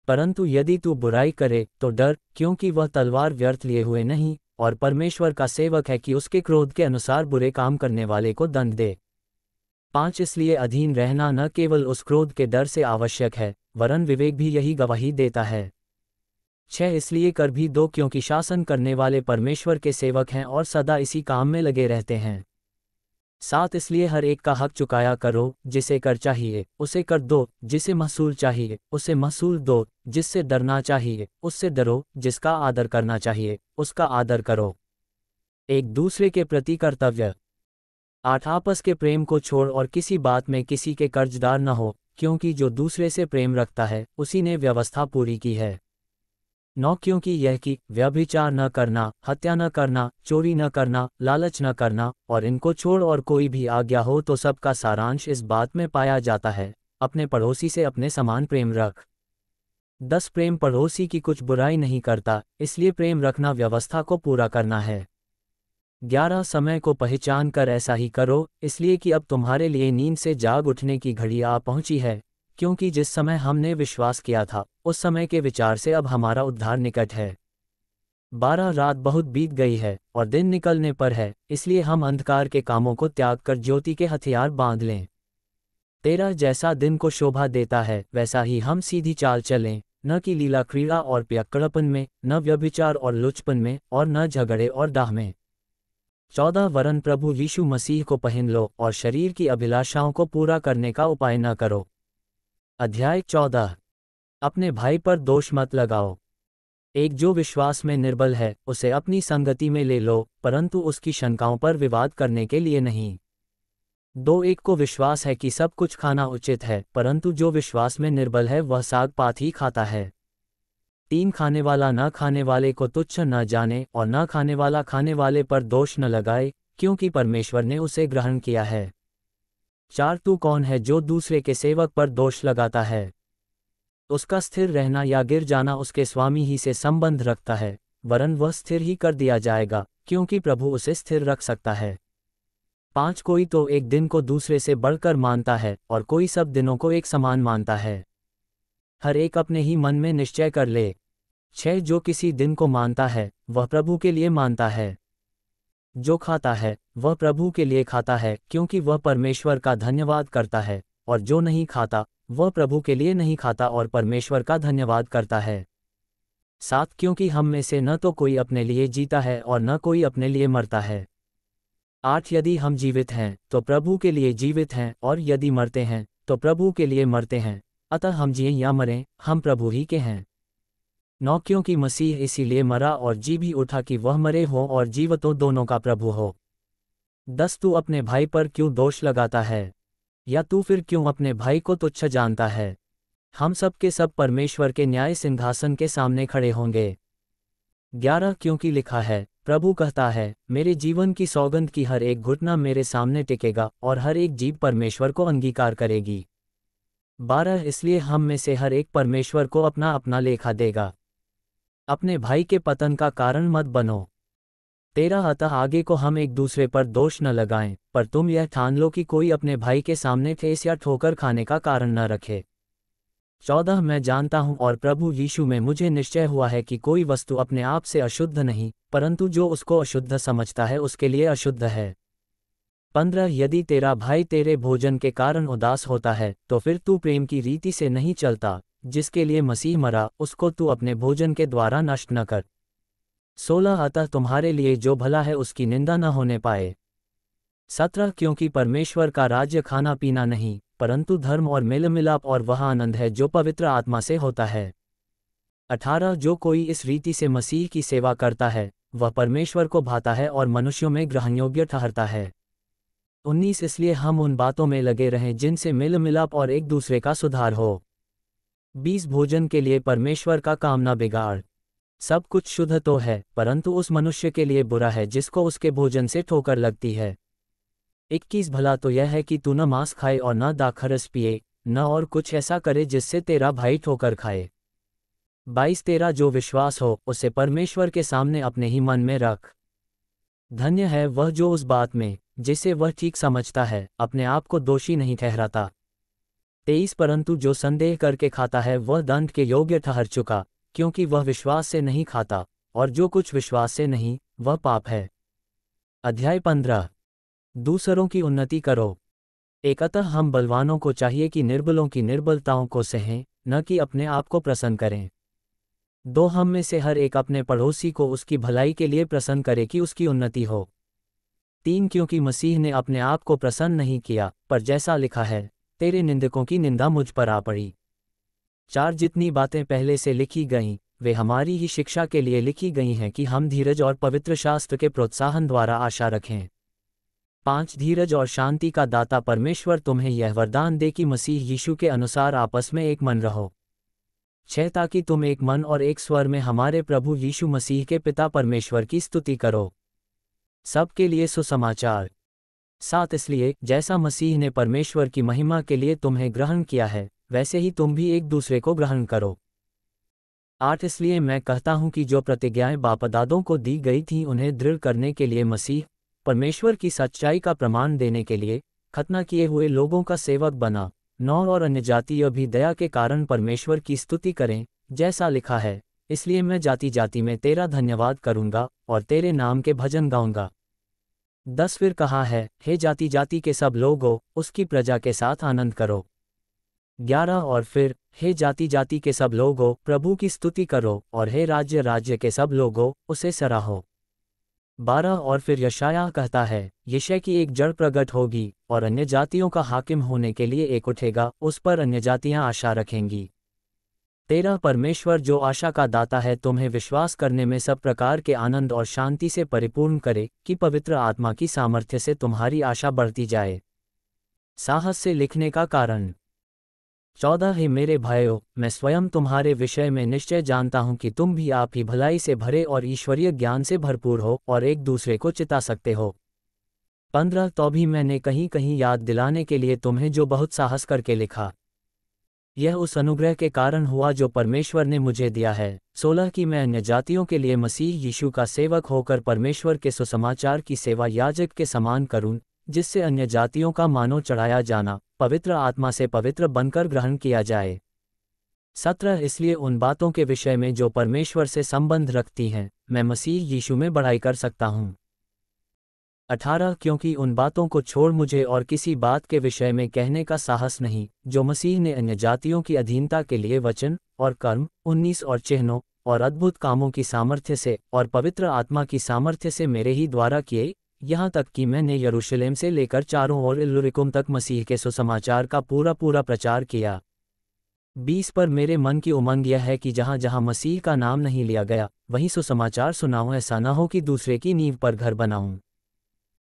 परंतु यदि तू बुराई करे तो डर क्योंकि वह तलवार व्यर्थ लिए हुए नहीं और परमेश्वर का सेवक है कि उसके क्रोध के अनुसार बुरे काम करने वाले को दंड दे पांच इसलिए अधीन रहना न केवल उस क्रोध के डर से आवश्यक है वरन विवेक भी यही गवाही देता है छह इसलिए कर भी दो क्योंकि शासन करने वाले परमेश्वर के सेवक हैं और सदा इसी काम में लगे रहते हैं सात इसलिए हर एक का हक चुकाया करो जिसे कर चाहिए उसे कर दो जिसे महसूल चाहिए उसे महसूल दो जिससे डरना चाहिए उससे डरो जिसका आदर करना चाहिए उसका आदर करो एक दूसरे के प्रति कर्तव्य आठ आपस के प्रेम को छोड़ और किसी बात में किसी के कर्जदार न हो क्योंकि जो दूसरे से प्रेम रखता है उसी ने व्यवस्था पूरी की है नौ क्योंकि यह कि व्यभिचार न करना हत्या न करना चोरी न करना लालच न करना और इनको छोड़ और कोई भी आज्ञा हो तो सबका सारांश इस बात में पाया जाता है अपने पड़ोसी से अपने समान प्रेम रख दस प्रेम पड़ोसी की कुछ बुराई नहीं करता इसलिए प्रेम रखना व्यवस्था को पूरा करना है ग्यारह समय को पहचान कर ऐसा ही करो इसलिए कि अब तुम्हारे लिए नींद से जाग उठने की घड़ी आ पहुंची है क्योंकि जिस समय हमने विश्वास किया था उस समय के विचार से अब हमारा उद्धार निकट है बारह रात बहुत बीत गई है और दिन निकलने पर है इसलिए हम अंधकार के कामों को त्याग कर ज्योति के हथियार बांध लें तेरा जैसा दिन को शोभा देता है वैसा ही हम सीधी चाल चलें न कि लीला क्रीड़ा और प्यक्कड़पन में न व्यभिचार और लुचपन में और न झगड़े और दाह में चौदह वरन प्रभु यीशु मसीह को पहन लो और शरीर की अभिलाषाओं को पूरा करने का उपाय न करो अध्याय चौदह अपने भाई पर दोष मत लगाओ एक जो विश्वास में निर्बल है उसे अपनी संगति में ले लो परंतु उसकी शंकाओं पर विवाद करने के लिए नहीं दो एक को विश्वास है कि सब कुछ खाना उचित है परंतु जो विश्वास में निर्बल है वह साग पात ही खाता है तीन खाने वाला न खाने वाले को तुच्छ न जाने और न खाने वाला खाने वाले पर दोष न लगाए क्योंकि परमेश्वर ने उसे ग्रहण किया है चार तू कौन है जो दूसरे के सेवक पर दोष लगाता है उसका स्थिर रहना या गिर जाना उसके स्वामी ही से संबंध रखता है वरन वह स्थिर ही कर दिया जाएगा क्योंकि प्रभु उसे स्थिर रख सकता है पांच कोई तो एक दिन को दूसरे से बढ़कर मानता है और कोई सब दिनों को एक समान मानता है हर एक अपने ही मन में निश्चय कर ले छह जो किसी दिन को मानता है वह प्रभु के लिए मानता है जो खाता है वह प्रभु के लिए खाता है क्योंकि वह परमेश्वर का धन्यवाद करता है और जो नहीं खाता वह प्रभु के लिए नहीं खाता और परमेश्वर का धन्यवाद करता है साथ क्योंकि हम में से न तो कोई अपने लिए जीता है और न कोई अपने लिए मरता है आठ यदि हम जीवित हैं तो प्रभु के लिए जीवित हैं और यदि मरते हैं तो प्रभु के लिए मरते हैं अतः हम जिए या मरें हम प्रभु ही के हैं नौ क्योंकि मसीह इसीलिए मरा और जी भी उठा कि वह मरे हो और तो दोनों का प्रभु हो दस तू अपने भाई पर क्यों दोष लगाता है या तू फिर क्यों अपने भाई को तुच्छ जानता है हम सब के सब परमेश्वर के न्याय सिंहासन के सामने खड़े होंगे ग्यारह क्योंकि लिखा है प्रभु कहता है मेरे जीवन की सौगंध की हर एक घुटना मेरे सामने टिकेगा और हर एक जीव परमेश्वर को अंगीकार करेगी बारह इसलिए हम में से हर एक परमेश्वर को अपना अपना लेखा देगा अपने भाई के पतन का कारण मत बनो तेरा अतः आगे को हम एक दूसरे पर दोष न लगाएं पर तुम यह ठान लो कि कोई अपने भाई के सामने ठेस या ठोकर खाने का कारण न रखे चौदह मैं जानता हूँ और प्रभु यीशु में मुझे निश्चय हुआ है कि कोई वस्तु अपने आप से अशुद्ध नहीं परंतु जो उसको अशुद्ध समझता है उसके लिए अशुद्ध है पंद्रह यदि तेरा भाई तेरे भोजन के कारण उदास होता है तो फिर तू प्रेम की रीति से नहीं चलता जिसके लिए मसीह मरा उसको तू अपने भोजन के द्वारा नष्ट न कर सोलह अतः तुम्हारे लिए जो भला है उसकी निंदा न होने पाए सत्रह क्योंकि परमेश्वर का राज्य खाना पीना नहीं परंतु धर्म और मेल मिलाप और वह आनंद है जो पवित्र आत्मा से होता है अठारह जो कोई इस रीति से मसीह की सेवा करता है वह परमेश्वर को भाता है और मनुष्यों में ग्रहणयोग्य ठहरता है उन्नीस इसलिए हम उन बातों में लगे रहें जिनसे मिल मिलाप और एक दूसरे का सुधार हो बीस भोजन के लिए परमेश्वर का कामना बिगाड़ सब कुछ शुद्ध तो है परंतु उस मनुष्य के लिए बुरा है जिसको उसके भोजन से ठोकर लगती है इक्कीस भला तो यह है कि तू न मांस खाए और न दाखरस पिए न और कुछ ऐसा करे जिससे तेरा भाई ठोकर खाए बाईस तेरा जो विश्वास हो उसे परमेश्वर के सामने अपने ही मन में रख धन्य है वह जो उस बात में जिसे वह ठीक समझता है अपने आप को दोषी नहीं ठहराता तेईस परंतु जो संदेह करके खाता है वह दंड के योग्य ठहर चुका क्योंकि वह विश्वास से नहीं खाता और जो कुछ विश्वास से नहीं वह पाप है अध्याय पंद्रह दूसरों की उन्नति करो एकतः हम बलवानों को चाहिए कि निर्बलों की निर्बलताओं को सहें न कि अपने आप को प्रसन्न करें दो हम में से हर एक अपने पड़ोसी को उसकी भलाई के लिए प्रसन्न करे कि उसकी उन्नति हो तीन क्योंकि मसीह ने अपने आप को प्रसन्न नहीं किया पर जैसा लिखा है तेरे निंदकों की निंदा मुझ पर आ पड़ी चार जितनी बातें पहले से लिखी गईं वे हमारी ही शिक्षा के लिए लिखी गई हैं कि हम धीरज और पवित्र शास्त्र के प्रोत्साहन द्वारा आशा रखें पांच धीरज और शांति का दाता परमेश्वर तुम्हें यह वरदान दे कि मसीह यीशु के अनुसार आपस में एक मन रहो छह ताकि तुम एक मन और एक स्वर में हमारे प्रभु यीशु मसीह के पिता परमेश्वर की स्तुति करो सबके लिए सुसमाचार साथ इसलिए जैसा मसीह ने परमेश्वर की महिमा के लिए तुम्हें ग्रहण किया है वैसे ही तुम भी एक दूसरे को ग्रहण करो आठ इसलिए मैं कहता हूं कि जो प्रतिज्ञाएं बापदादों को दी गई थीं उन्हें दृढ़ करने के लिए मसीह परमेश्वर की सच्चाई का प्रमाण देने के लिए खतना किए हुए लोगों का सेवक बना नौ और अन्य जातीय भी दया के कारण परमेश्वर की स्तुति करें जैसा लिखा है इसलिए मैं जाति जाति में तेरा धन्यवाद करूंगा और तेरे नाम के भजन गाऊंगा दस फिर कहा है हे जाति जाति के सब लोगों उसकी प्रजा के साथ आनंद करो ग्यारह और फिर हे जाति जाति के सब लोगों प्रभु की स्तुति करो और हे राज्य राज्य के सब लोगों उसे सराहो बारह और फिर यशाया कहता है यशय की एक जड़ प्रकट होगी और अन्य जातियों का हाकिम होने के लिए एक उठेगा उस पर अन्य जातियां आशा रखेंगी तेरह परमेश्वर जो आशा का दाता है तुम्हें विश्वास करने में सब प्रकार के आनंद और शांति से परिपूर्ण करे कि पवित्र आत्मा की सामर्थ्य से तुम्हारी आशा बढ़ती जाए साहस से लिखने का कारण चौदह ही मेरे भयों मैं स्वयं तुम्हारे विषय में निश्चय जानता हूं कि तुम भी आप ही भलाई से भरे और ईश्वरीय ज्ञान से भरपूर हो और एक दूसरे को चिता सकते हो पंद्रह तो भी मैंने कहीं कहीं याद दिलाने के लिए तुम्हें जो बहुत साहस करके लिखा यह उस अनुग्रह के कारण हुआ जो परमेश्वर ने मुझे दिया है सोलह की मैं अन्य जातियों के लिए मसीह यीशु का सेवक होकर परमेश्वर के सुसमाचार की सेवा याजक के समान करूं जिससे अन्य जातियों का मानो चढ़ाया जाना पवित्र आत्मा से पवित्र बनकर ग्रहण किया जाए सत्रह इसलिए उन बातों के विषय में जो परमेश्वर से संबंध रखती हैं मैं मसीह यीशु में बढ़ाई कर सकता हूँ अठारह क्योंकि उन बातों को छोड़ मुझे और किसी बात के विषय में कहने का साहस नहीं जो मसीह ने अन्य जातियों की अधीनता के लिए वचन और कर्म उन्नीस और चिन्हों और अद्भुत कामों की सामर्थ्य से और पवित्र आत्मा की सामर्थ्य से मेरे ही द्वारा किए यहाँ तक कि मैंने यरूशलेम से लेकर चारों ओर इल्लुरिकुम तक मसीह के सुसमाचार का पूरा पूरा प्रचार किया बीस पर मेरे मन की उमंग यह है कि जहाँ जहाँ मसीह का नाम नहीं लिया गया वहीं सुसमाचार सुनाऊं ऐसा न हो कि दूसरे की नींव पर घर बनाऊं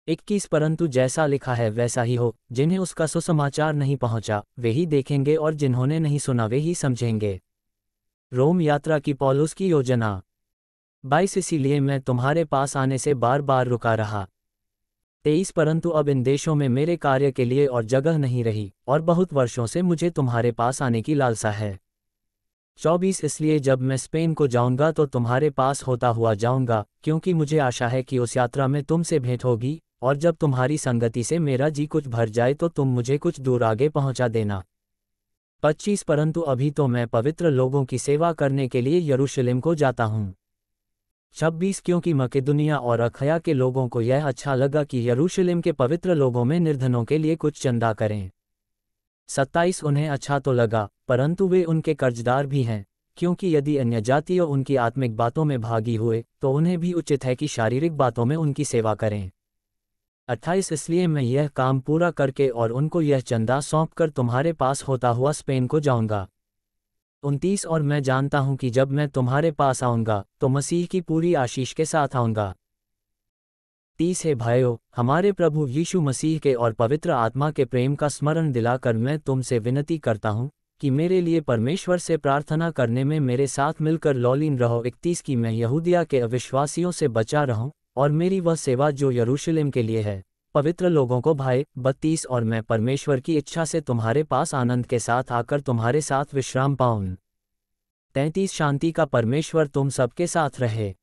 इक्कीस परंतु जैसा लिखा है वैसा ही हो जिन्हें उसका सुसमाचार नहीं पहुंचा वे ही देखेंगे और जिन्होंने नहीं सुना वे ही समझेंगे रोम यात्रा की पॉलुस की योजना बाईस इसीलिए मैं तुम्हारे पास आने से बार बार रुका रहा तेईस परंतु अब इन देशों में मेरे कार्य के लिए और जगह नहीं रही और बहुत वर्षों से मुझे तुम्हारे पास आने की लालसा है चौबीस इसलिए जब मैं स्पेन को जाऊंगा तो तुम्हारे पास होता हुआ जाऊंगा क्योंकि मुझे आशा है कि उस यात्रा में तुमसे भेंट होगी और जब तुम्हारी संगति से मेरा जी कुछ भर जाए तो तुम मुझे कुछ दूर आगे पहुंचा देना पच्चीस परंतु अभी तो मैं पवित्र लोगों की सेवा करने के लिए यरूशलेम को जाता हूं छब्बीस क्योंकि मकेदुनिया और अखया के लोगों को यह अच्छा लगा कि यरूशलेम के पवित्र लोगों में निर्धनों के लिए कुछ चंदा करें सत्ताईस उन्हें अच्छा तो लगा परंतु वे उनके कर्जदार भी हैं क्योंकि यदि अन्य जातियों उनकी आत्मिक बातों में भागी हुए तो उन्हें भी उचित है कि शारीरिक बातों में उनकी सेवा करें अट्ठाईस इसलिए मैं यह काम पूरा करके और उनको यह चंदा सौंप कर तुम्हारे पास होता हुआ स्पेन को जाऊंगा उनतीस और मैं जानता हूं कि जब मैं तुम्हारे पास आऊंगा तो मसीह की पूरी आशीष के साथ आऊंगा तीस है भाइयों हमारे प्रभु यीशु मसीह के और पवित्र आत्मा के प्रेम का स्मरण दिलाकर मैं तुमसे विनती करता हूं कि मेरे लिए परमेश्वर से प्रार्थना करने में मेरे साथ मिलकर लॉलीन रहो इकतीस की मैं यहूदिया के अविश्वासियों से बचा रहूं और मेरी वह सेवा जो यरूशलेम के लिए है पवित्र लोगों को भाई बत्तीस और मैं परमेश्वर की इच्छा से तुम्हारे पास आनंद के साथ आकर तुम्हारे साथ विश्राम पाऊं तैंतीस शांति का परमेश्वर तुम सबके साथ रहे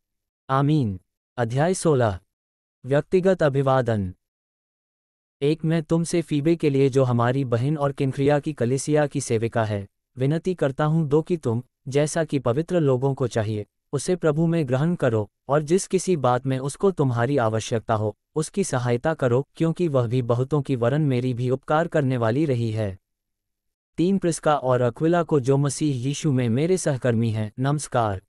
आमीन अध्याय सोलह व्यक्तिगत अभिवादन एक मैं तुमसे फीबे के लिए जो हमारी बहन और किन्क्रिया की कलिसिया की सेविका है विनती करता हूं दो कि तुम जैसा कि पवित्र लोगों को चाहिए उसे प्रभु में ग्रहण करो और जिस किसी बात में उसको तुम्हारी आवश्यकता हो उसकी सहायता करो क्योंकि वह भी बहुतों की वरन मेरी भी उपकार करने वाली रही है तीन प्रिस्का और अक्विला को जो मसीह यीशु में मेरे सहकर्मी हैं नमस्कार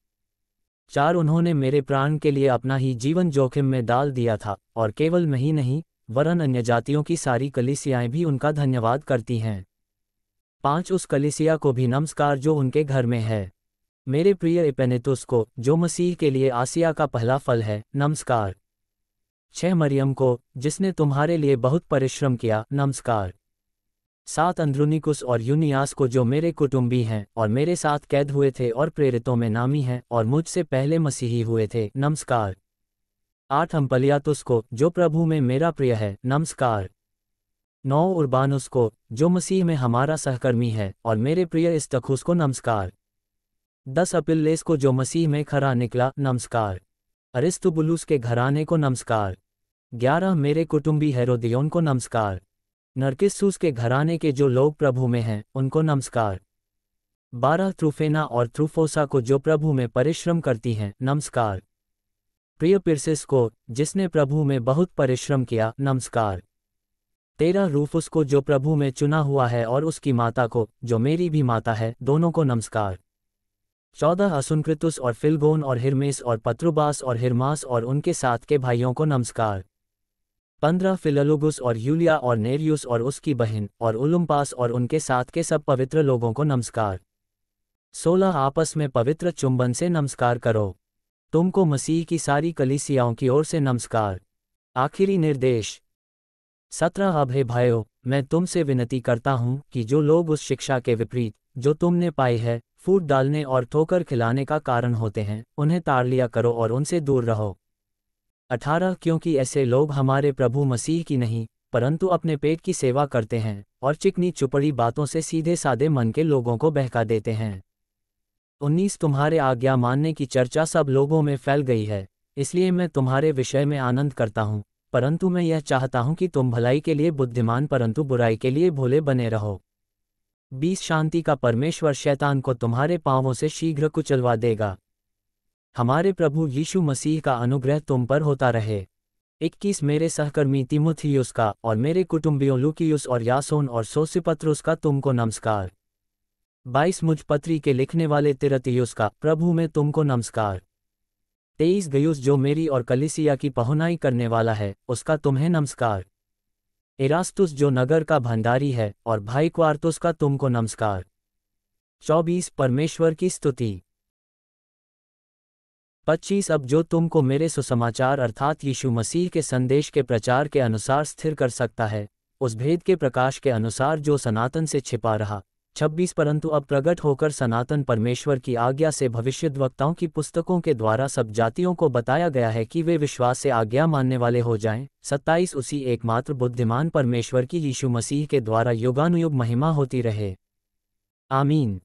चार उन्होंने मेरे प्राण के लिए अपना ही जीवन जोखिम में डाल दिया था और केवल मैं ही नहीं वरन अन्य जातियों की सारी कलिसियाएं भी उनका धन्यवाद करती हैं पांच उस कलिसिया को भी नमस्कार जो उनके घर में है मेरे प्रिय एपेनेतुस को जो मसीह के लिए आसिया का पहला फल है नमस्कार छह मरियम को जिसने तुम्हारे लिए बहुत परिश्रम किया नमस्कार सात अंद्रुनिकुस और यूनियास को जो मेरे कुटुंबी हैं और मेरे साथ कैद हुए थे और प्रेरितों में नामी हैं और मुझसे पहले मसीही हुए थे नमस्कार आठ अम्पलियातुस को जो प्रभु में मेरा प्रिय है नमस्कार नौ उर्बानुस को जो मसीह में हमारा सहकर्मी है और मेरे प्रिय इस्तखुस को नमस्कार दस अपिल्लेस को जो मसीह में खरा निकला नमस्कार अरिस्तुबुलूस के घराने को नमस्कार ग्यारह मेरे कुटुंबी हैरोदियोन को नमस्कार नरकिस्सूस के घराने के जो लोग प्रभु में हैं उनको नमस्कार बारह त्रुफेना और त्रुफोसा को जो प्रभु में परिश्रम करती हैं नमस्कार प्रिय पिरसिस को जिसने प्रभु में बहुत परिश्रम किया नमस्कार तेरह रूफुस को जो प्रभु में चुना हुआ है और उसकी माता को जो मेरी भी माता है दोनों को नमस्कार चौदह असुनकृतुस और फिलगोन और हिरमेस और पत्रुबास और हिरमास और उनके साथ के भाइयों को नमस्कार पंद्रह फिललुगुस और यूलिया और नेरियुस और उसकी बहन और उलुम्पास और उनके साथ के सब पवित्र लोगों को नमस्कार सोलह आपस में पवित्र चुंबन से नमस्कार करो तुमको मसीह की सारी कलिसियाओं की ओर से नमस्कार आखिरी निर्देश सत्रह अभय भाइयों मैं तुमसे विनती करता हूँ कि जो लोग उस शिक्षा के विपरीत जो तुमने पाई है फूट डालने और ठोकर खिलाने का कारण होते हैं उन्हें तार लिया करो और उनसे दूर रहो अठारह क्योंकि ऐसे लोग हमारे प्रभु मसीह की नहीं परंतु अपने पेट की सेवा करते हैं और चिकनी चुपड़ी बातों से सीधे साधे मन के लोगों को बहका देते हैं उन्नीस तुम्हारे आज्ञा मानने की चर्चा सब लोगों में फैल गई है इसलिए मैं तुम्हारे विषय में आनंद करता हूँ परंतु मैं यह चाहता हूँ कि तुम भलाई के लिए बुद्धिमान परंतु बुराई के लिए भोले बने रहो बीस शांति का परमेश्वर शैतान को तुम्हारे पांवों से शीघ्र कुचलवा देगा हमारे प्रभु यीशु मसीह का अनुग्रह तुम पर होता रहे इक्कीस मेरे सहकर्मी तिमुथियुस का और मेरे कुटुंबियों लुकियुस और यासोन और सोसिपत्रुस का तुमको नमस्कार बाईस मुझ पत्री के लिखने वाले तिरतियुस का प्रभु में तुमको नमस्कार तेईस गयुस जो मेरी और कलिसिया की पहुनाई करने वाला है उसका तुम्हें नमस्कार इरास्तुस जो नगर का भंडारी है और भाई क्वार्तुस का तुमको नमस्कार चौबीस परमेश्वर की स्तुति पच्चीस अब जो तुमको मेरे सुसमाचार अर्थात यीशु मसीह के संदेश के प्रचार के अनुसार स्थिर कर सकता है उस भेद के प्रकाश के अनुसार जो सनातन से छिपा रहा छब्बीस परंतु अब प्रकट होकर सनातन परमेश्वर की आज्ञा से भविष्य वक्ताओं की पुस्तकों के द्वारा सब जातियों को बताया गया है कि वे विश्वास से आज्ञा मानने वाले हो जाएं। सत्ताईस उसी एकमात्र बुद्धिमान परमेश्वर की यीशु मसीह के द्वारा युगानुयुग महिमा होती रहे आमीन